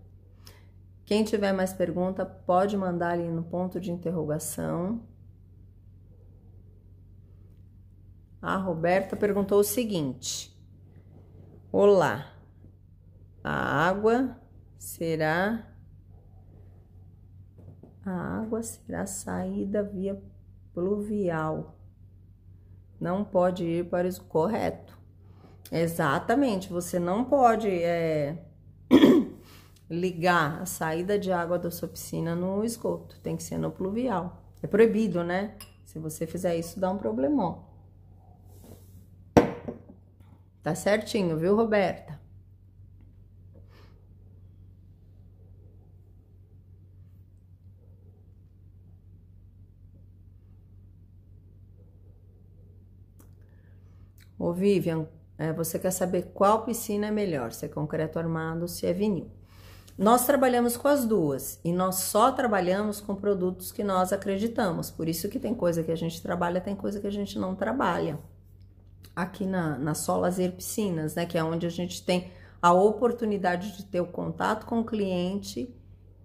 Quem tiver mais pergunta, pode mandar ali no ponto de interrogação. A Roberta perguntou o seguinte: Olá, a água será a água será saída via pluvial não pode ir para o correto. Exatamente, você não pode é, ligar a saída de água da sua piscina no esgoto, tem que ser no pluvial. É proibido, né? Se você fizer isso, dá um problemão. Tá certinho, viu, Roberta? Ô Vivian, é, você quer saber qual piscina é melhor, se é concreto armado ou se é vinil. Nós trabalhamos com as duas e nós só trabalhamos com produtos que nós acreditamos. Por isso que tem coisa que a gente trabalha, tem coisa que a gente não trabalha. Aqui na, na Sol Piscinas, né? Que é onde a gente tem a oportunidade de ter o contato com o cliente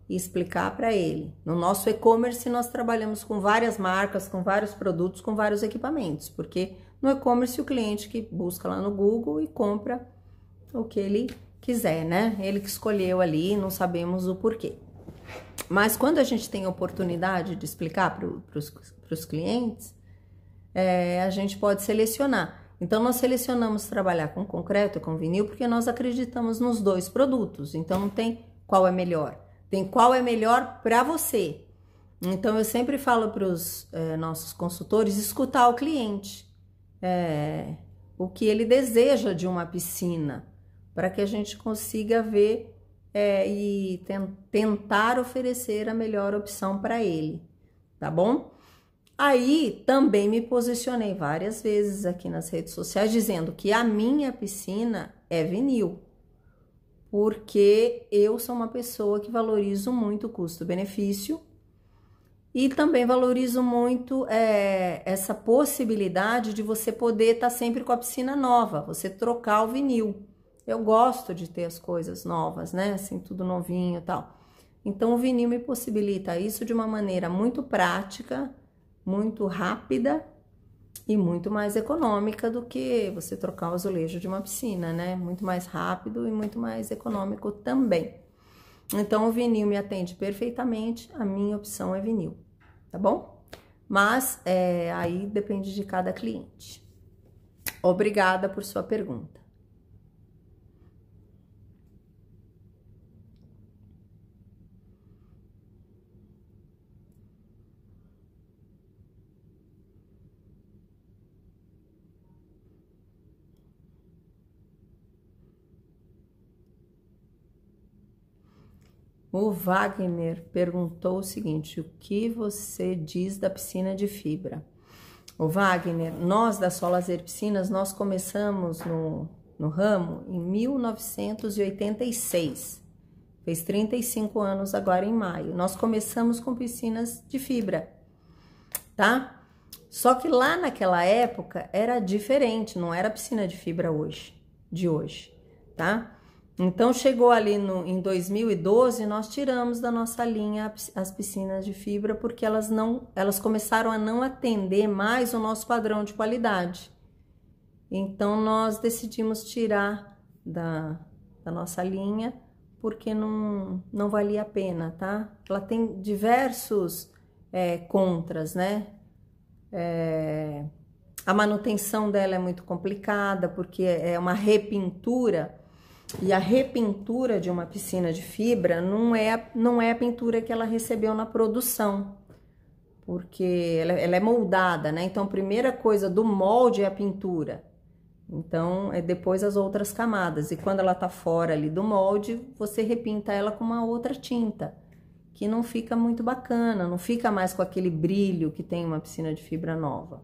e explicar para ele. No nosso e-commerce, nós trabalhamos com várias marcas, com vários produtos, com vários equipamentos, porque no e-commerce, o cliente que busca lá no Google e compra o que ele quiser, né? Ele que escolheu ali, não sabemos o porquê. Mas quando a gente tem a oportunidade de explicar para os clientes, é, a gente pode selecionar. Então, nós selecionamos trabalhar com concreto e com vinil porque nós acreditamos nos dois produtos. Então, não tem qual é melhor, tem qual é melhor para você. Então, eu sempre falo para os é, nossos consultores escutar o cliente é, o que ele deseja de uma piscina, para que a gente consiga ver é, e ten tentar oferecer a melhor opção para ele, tá bom? Aí também me posicionei várias vezes aqui nas redes sociais dizendo que a minha piscina é vinil, porque eu sou uma pessoa que valorizo muito o custo-benefício e também valorizo muito é, essa possibilidade de você poder estar tá sempre com a piscina nova, você trocar o vinil. Eu gosto de ter as coisas novas, né? Assim, tudo novinho e tal. Então, o vinil me possibilita isso de uma maneira muito prática, muito rápida e muito mais econômica do que você trocar o azulejo de uma piscina, né? Muito mais rápido e muito mais econômico também. Então, o vinil me atende perfeitamente, a minha opção é vinil, tá bom? Mas é, aí depende de cada cliente. Obrigada por sua pergunta. O Wagner perguntou o seguinte: o que você diz da piscina de fibra? O Wagner, nós da Solazer Piscinas, nós começamos no, no ramo em 1986. Fez 35 anos agora em maio. Nós começamos com piscinas de fibra, tá? Só que lá naquela época era diferente, não era piscina de fibra hoje, de hoje, tá? Então chegou ali no, em 2012, nós tiramos da nossa linha as piscinas de fibra porque elas não, elas começaram a não atender mais o nosso padrão de qualidade. Então nós decidimos tirar da, da nossa linha porque não, não valia a pena, tá? Ela tem diversos é, contras, né? É, a manutenção dela é muito complicada porque é uma repintura e a repintura de uma piscina de fibra não é, não é a pintura que ela recebeu na produção, porque ela, ela é moldada, né? Então, a primeira coisa do molde é a pintura. Então, é depois as outras camadas. E quando ela tá fora ali do molde, você repinta ela com uma outra tinta, que não fica muito bacana, não fica mais com aquele brilho que tem uma piscina de fibra nova.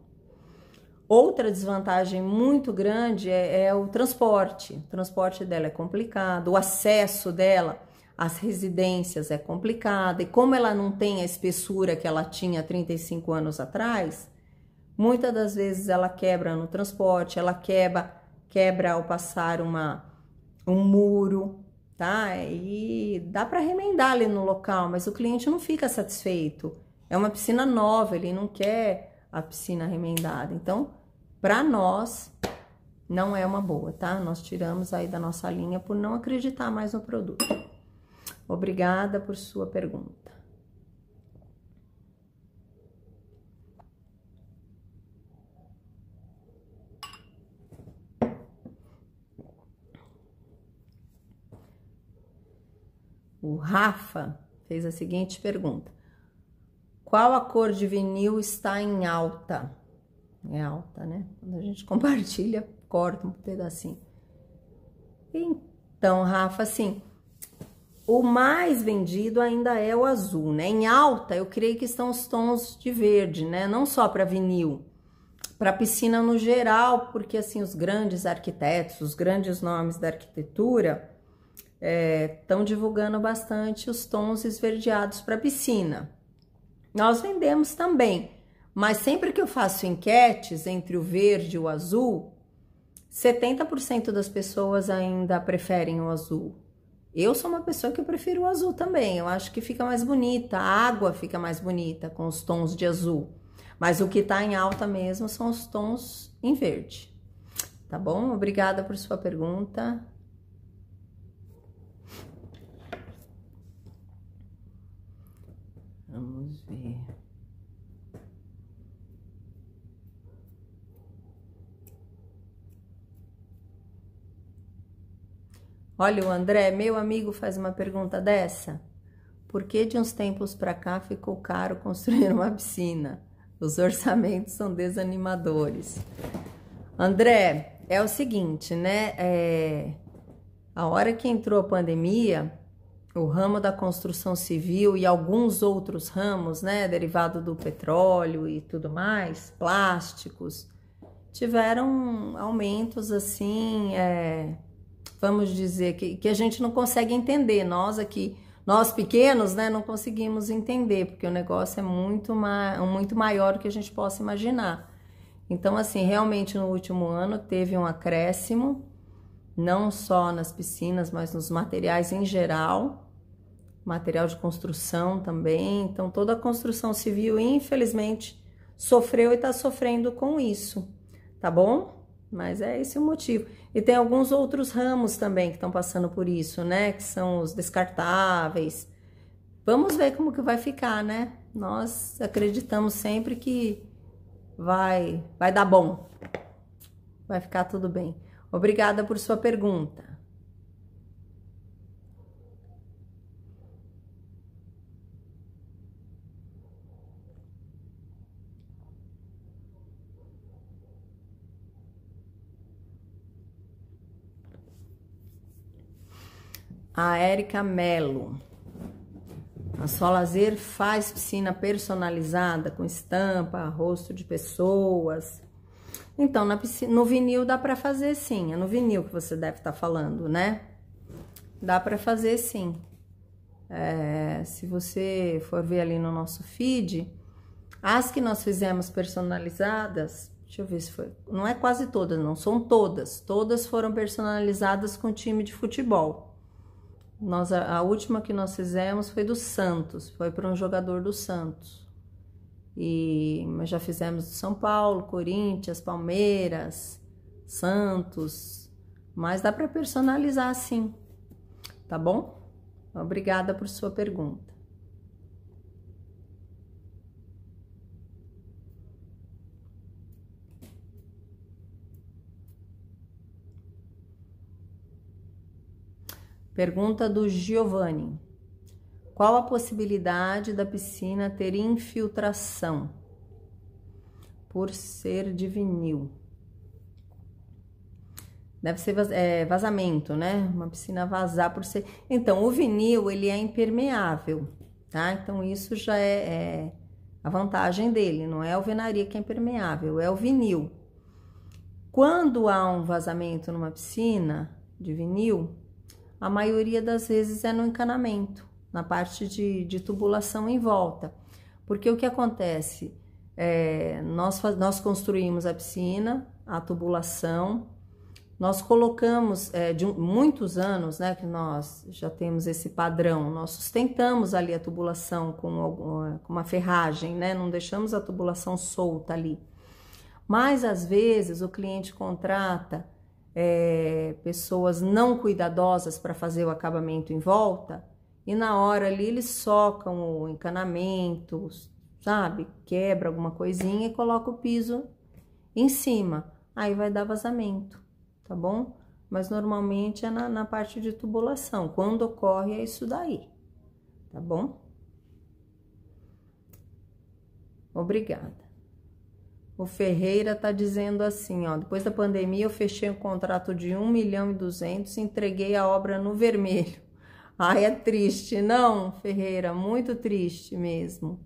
Outra desvantagem muito grande é, é, o transporte. O transporte dela é complicado, o acesso dela às residências é complicado, e como ela não tem a espessura que ela tinha 35 anos atrás, muitas das vezes ela quebra no transporte, ela quebra, quebra ao passar uma, um muro, tá? E dá para remendar ali no local, mas o cliente não fica satisfeito. É uma piscina nova, ele não quer a piscina remendada. Então, para nós não é uma boa, tá? Nós tiramos aí da nossa linha por não acreditar mais no produto. Obrigada por sua pergunta. O Rafa fez a seguinte pergunta: Qual a cor de vinil está em alta? é alta, né? Quando a gente compartilha, corta um pedacinho. Então, Rafa, assim, o mais vendido ainda é o azul, né? Em alta, eu creio que estão os tons de verde, né? Não só para vinil, para piscina no geral, porque assim os grandes arquitetos, os grandes nomes da arquitetura estão é, divulgando bastante os tons esverdeados para piscina. Nós vendemos também, mas sempre que eu faço enquetes entre o verde e o azul, 70% das pessoas ainda preferem o azul. Eu sou uma pessoa que prefiro o azul também. Eu acho que fica mais bonita, a água fica mais bonita com os tons de azul. Mas o que está em alta mesmo são os tons em verde. Tá bom? Obrigada por sua pergunta. Vamos ver. Olha, o André, meu amigo, faz uma pergunta dessa. Por que de uns tempos para cá ficou caro construir uma piscina? Os orçamentos são desanimadores. André, é o seguinte, né? É... A hora que entrou a pandemia, o ramo da construção civil e alguns outros ramos, né, derivado do petróleo e tudo mais, plásticos, tiveram aumentos assim. É vamos dizer, que, que a gente não consegue entender. Nós aqui, nós pequenos, né, não conseguimos entender, porque o negócio é muito, ma muito maior do que a gente possa imaginar. Então, assim, realmente no último ano teve um acréscimo, não só nas piscinas, mas nos materiais em geral, material de construção também. Então, toda a construção civil, infelizmente, sofreu e está sofrendo com isso, tá bom? Mas é esse o motivo. E tem alguns outros ramos também que estão passando por isso, né? Que são os descartáveis. Vamos ver como que vai ficar, né? Nós acreditamos sempre que vai, vai dar bom. Vai ficar tudo bem. Obrigada por sua pergunta. A Érica Melo. A Solazer faz piscina personalizada com estampa, rosto de pessoas. Então, na piscina, no vinil dá para fazer sim. É no vinil que você deve estar tá falando, né? Dá para fazer sim. É, se você for ver ali no nosso feed, as que nós fizemos personalizadas, deixa eu ver se foi. Não é quase todas, não, são todas. Todas foram personalizadas com time de futebol. Nós, a última que nós fizemos foi do Santos, foi para um jogador do Santos. E mas já fizemos do São Paulo, Corinthians, Palmeiras, Santos, mas dá para personalizar sim. Tá bom? Obrigada por sua pergunta. Pergunta do Giovanni. Qual a possibilidade da piscina ter infiltração por ser de vinil? Deve ser é, vazamento, né? Uma piscina vazar por ser. Então, o vinil ele é impermeável, tá? Então, isso já é, é a vantagem dele. Não é a alvenaria que é impermeável, é o vinil. Quando há um vazamento numa piscina de vinil, a maioria das vezes é no encanamento, na parte de, de tubulação em volta. Porque o que acontece? É, nós, nós construímos a piscina, a tubulação, nós colocamos é, de muitos anos, né, que nós já temos esse padrão, nós sustentamos ali a tubulação com, alguma, é, com uma ferragem, né, não deixamos a tubulação solta ali. Mas às vezes o cliente contrata é, pessoas não cuidadosas para fazer o acabamento em volta, e na hora ali eles socam o encanamento, sabe? Quebra alguma coisinha e coloca o piso em cima. Aí vai dar vazamento, tá bom? Mas normalmente é na, na parte de tubulação. Quando ocorre é isso daí, tá bom? Obrigada. O Ferreira está dizendo assim, ó, depois da pandemia eu fechei um contrato de 1 milhão e 200 e entreguei a obra no vermelho. Ai, é triste, não, Ferreira, muito triste mesmo.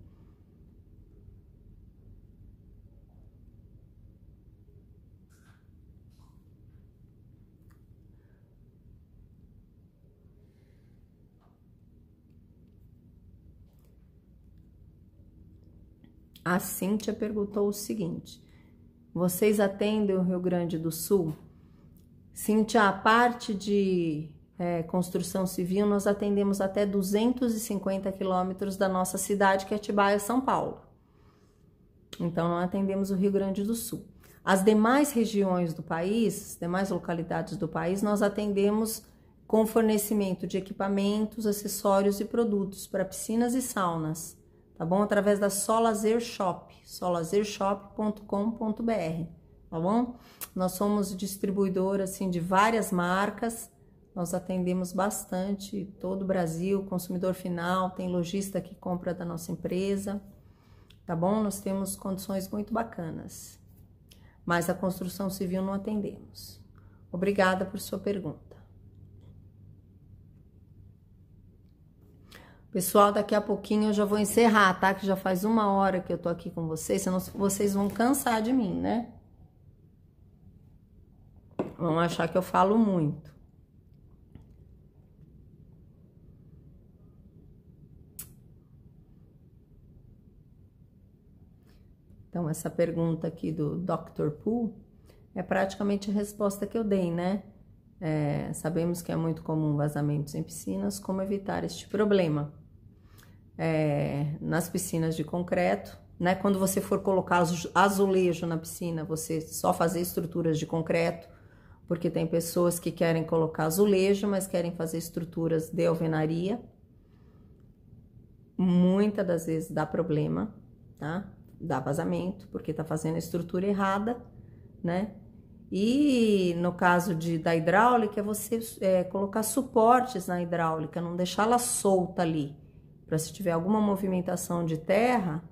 A Cíntia perguntou o seguinte: Vocês atendem o Rio Grande do Sul? Cíntia, a parte de é, construção civil, nós atendemos até 250 quilômetros da nossa cidade, que é Atibaia, São Paulo. Então, não atendemos o Rio Grande do Sul. As demais regiões do país, demais localidades do país, nós atendemos com fornecimento de equipamentos, acessórios e produtos para piscinas e saunas tá bom? Através da Solazer Shop, solazershop.com.br, tá bom? Nós somos distribuidor, assim, de várias marcas, nós atendemos bastante todo o Brasil, consumidor final, tem lojista que compra da nossa empresa, tá bom? Nós temos condições muito bacanas, mas a construção civil não atendemos. Obrigada por sua pergunta. Pessoal, daqui a pouquinho eu já vou encerrar, tá? Que já faz uma hora que eu tô aqui com vocês, senão vocês vão cansar de mim, né? Vão achar que eu falo muito. Então, essa pergunta aqui do Dr. Poole é praticamente a resposta que eu dei, né? É, sabemos que é muito comum vazamentos em piscinas, como evitar este problema? é, nas piscinas de concreto, né? Quando você for colocar azulejo na piscina, você só fazer estruturas de concreto, porque tem pessoas que querem colocar azulejo, mas querem fazer estruturas de alvenaria. Muitas das vezes dá problema, tá? Dá vazamento, porque tá fazendo a estrutura errada, né? E no caso de, da hidráulica, é você é, colocar suportes na hidráulica, não deixá-la solta ali para se tiver alguma movimentação de terra,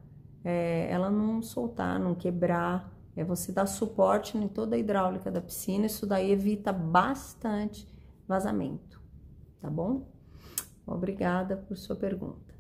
é, ela não soltar, não quebrar. É você dar suporte em toda a hidráulica da piscina, isso daí evita bastante vazamento, tá bom? Obrigada por sua pergunta.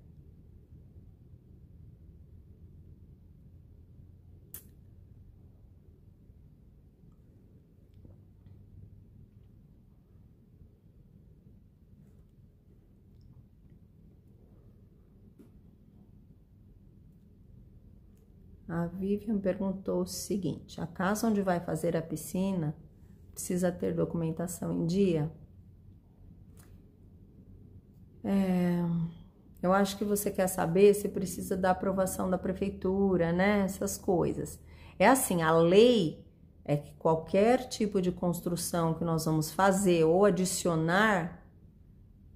A Vivian perguntou o seguinte: a casa onde vai fazer a piscina precisa ter documentação em dia? É, eu acho que você quer saber se precisa da aprovação da prefeitura, né? Essas coisas. É assim, a lei é que qualquer tipo de construção que nós vamos fazer ou adicionar,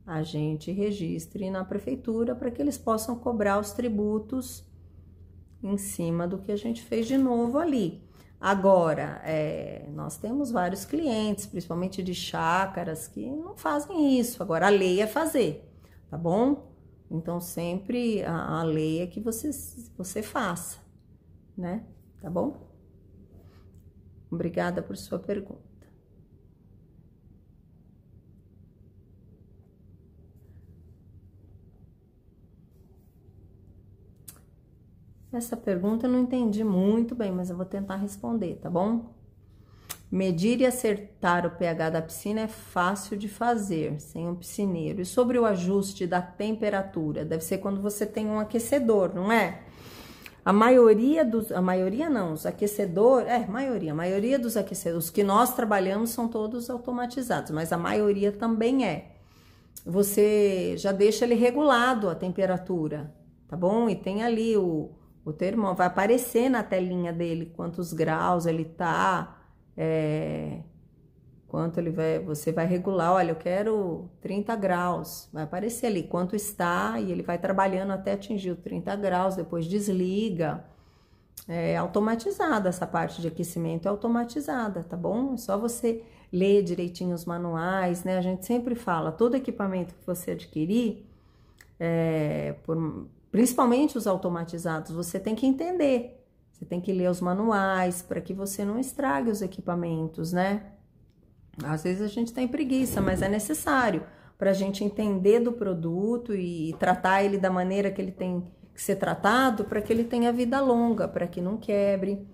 a gente registre na prefeitura para que eles possam cobrar os tributos em cima do que a gente fez de novo ali. Agora, é, nós temos vários clientes, principalmente de chácaras, que não fazem isso. Agora, a lei é fazer, tá bom? Então, sempre a, a lei é que você, você faça, né? Tá bom? Obrigada por sua pergunta. Essa pergunta eu não entendi muito bem, mas eu vou tentar responder, tá bom? Medir e acertar o pH da piscina é fácil de fazer, sem um piscineiro. E sobre o ajuste da temperatura, deve ser quando você tem um aquecedor, não é? A maioria dos, a maioria não, os aquecedores, é, maioria, a maioria dos aquecedores que nós trabalhamos são todos automatizados, mas a maioria também é. Você já deixa ele regulado a temperatura, tá bom? E tem ali o, o termo vai aparecer na telinha dele quantos graus ele tá, é, quanto ele vai, você vai regular, olha, eu quero 30 graus, vai aparecer ali quanto está e ele vai trabalhando até atingir o 30 graus, depois desliga. É automatizada essa parte de aquecimento, é automatizada, tá bom? É só você ler direitinho os manuais, né? A gente sempre fala, todo equipamento que você adquirir, é, por, principalmente os automatizados, você tem que entender. Você tem que ler os manuais para que você não estrague os equipamentos, né? Às vezes a gente tem preguiça, mas é necessário para a gente entender do produto e tratar ele da maneira que ele tem que ser tratado para que ele tenha vida longa, para que não quebre,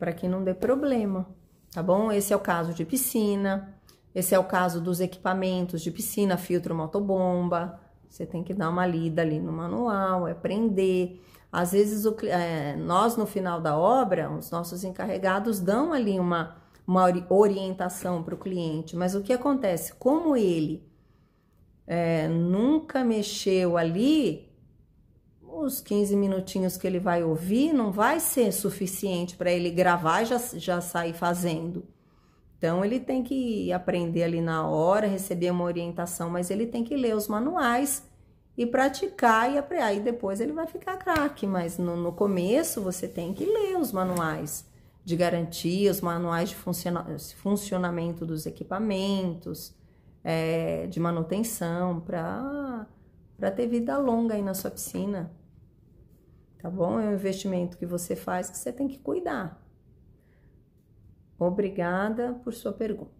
para que não dê problema, tá bom? Esse é o caso de piscina, esse é o caso dos equipamentos de piscina, filtro motobomba, você tem que dar uma lida ali no manual, aprender. É Às vezes, o, é, nós no final da obra, os nossos encarregados dão ali uma, uma orientação para o cliente, mas o que acontece? Como ele é, nunca mexeu ali, os 15 minutinhos que ele vai ouvir não vai ser suficiente para ele gravar e já, já sair fazendo. Então ele tem que aprender ali na hora, receber uma orientação, mas ele tem que ler os manuais e praticar e aí depois ele vai ficar craque, mas no, no, começo você tem que ler os manuais de garantia, os manuais de funciona funcionamento dos equipamentos, é, de manutenção, para ter vida longa aí na sua piscina. Tá bom? É um investimento que você faz que você tem que cuidar. Obrigada por sua pergunta.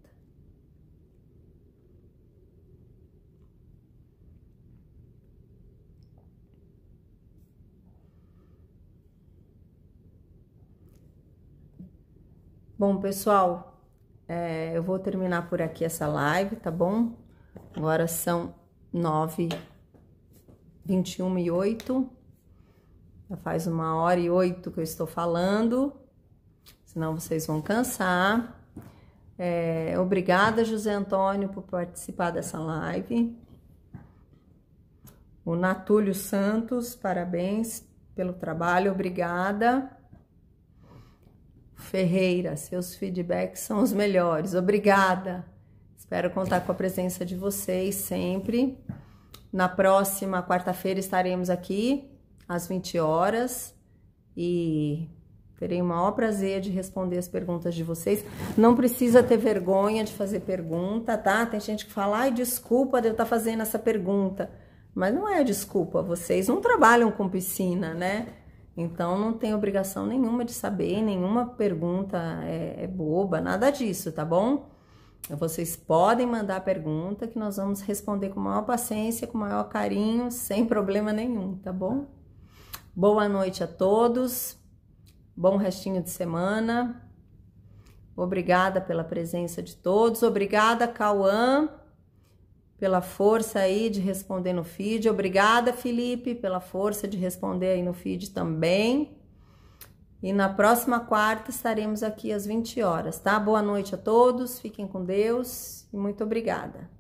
Bom, pessoal, é, eu vou terminar por aqui essa live, tá bom? Agora são 9, 21 e 8. Já faz uma hora e oito que eu estou falando senão vocês vão cansar. É, obrigada, José Antônio, por participar dessa live. O Natúlio Santos, parabéns pelo trabalho, obrigada. Ferreira, seus feedbacks são os melhores, obrigada. Espero contar com a presença de vocês sempre. Na próxima quarta-feira estaremos aqui às 20 horas e Terei o maior prazer de responder as perguntas de vocês. Não precisa ter vergonha de fazer pergunta, tá? Tem gente que fala, ai, desculpa de eu estar tá fazendo essa pergunta. Mas não é desculpa, vocês não trabalham com piscina, né? Então não tem obrigação nenhuma de saber, nenhuma pergunta é, é boba, nada disso, tá bom? Vocês podem mandar pergunta que nós vamos responder com maior paciência, com maior carinho, sem problema nenhum, tá bom? Boa noite a todos. Bom restinho de semana. Obrigada pela presença de todos. Obrigada, Cauã, pela força aí de responder no feed. Obrigada, Felipe, pela força de responder aí no feed também. E na próxima quarta estaremos aqui às 20 horas, tá? Boa noite a todos, fiquem com Deus e muito obrigada.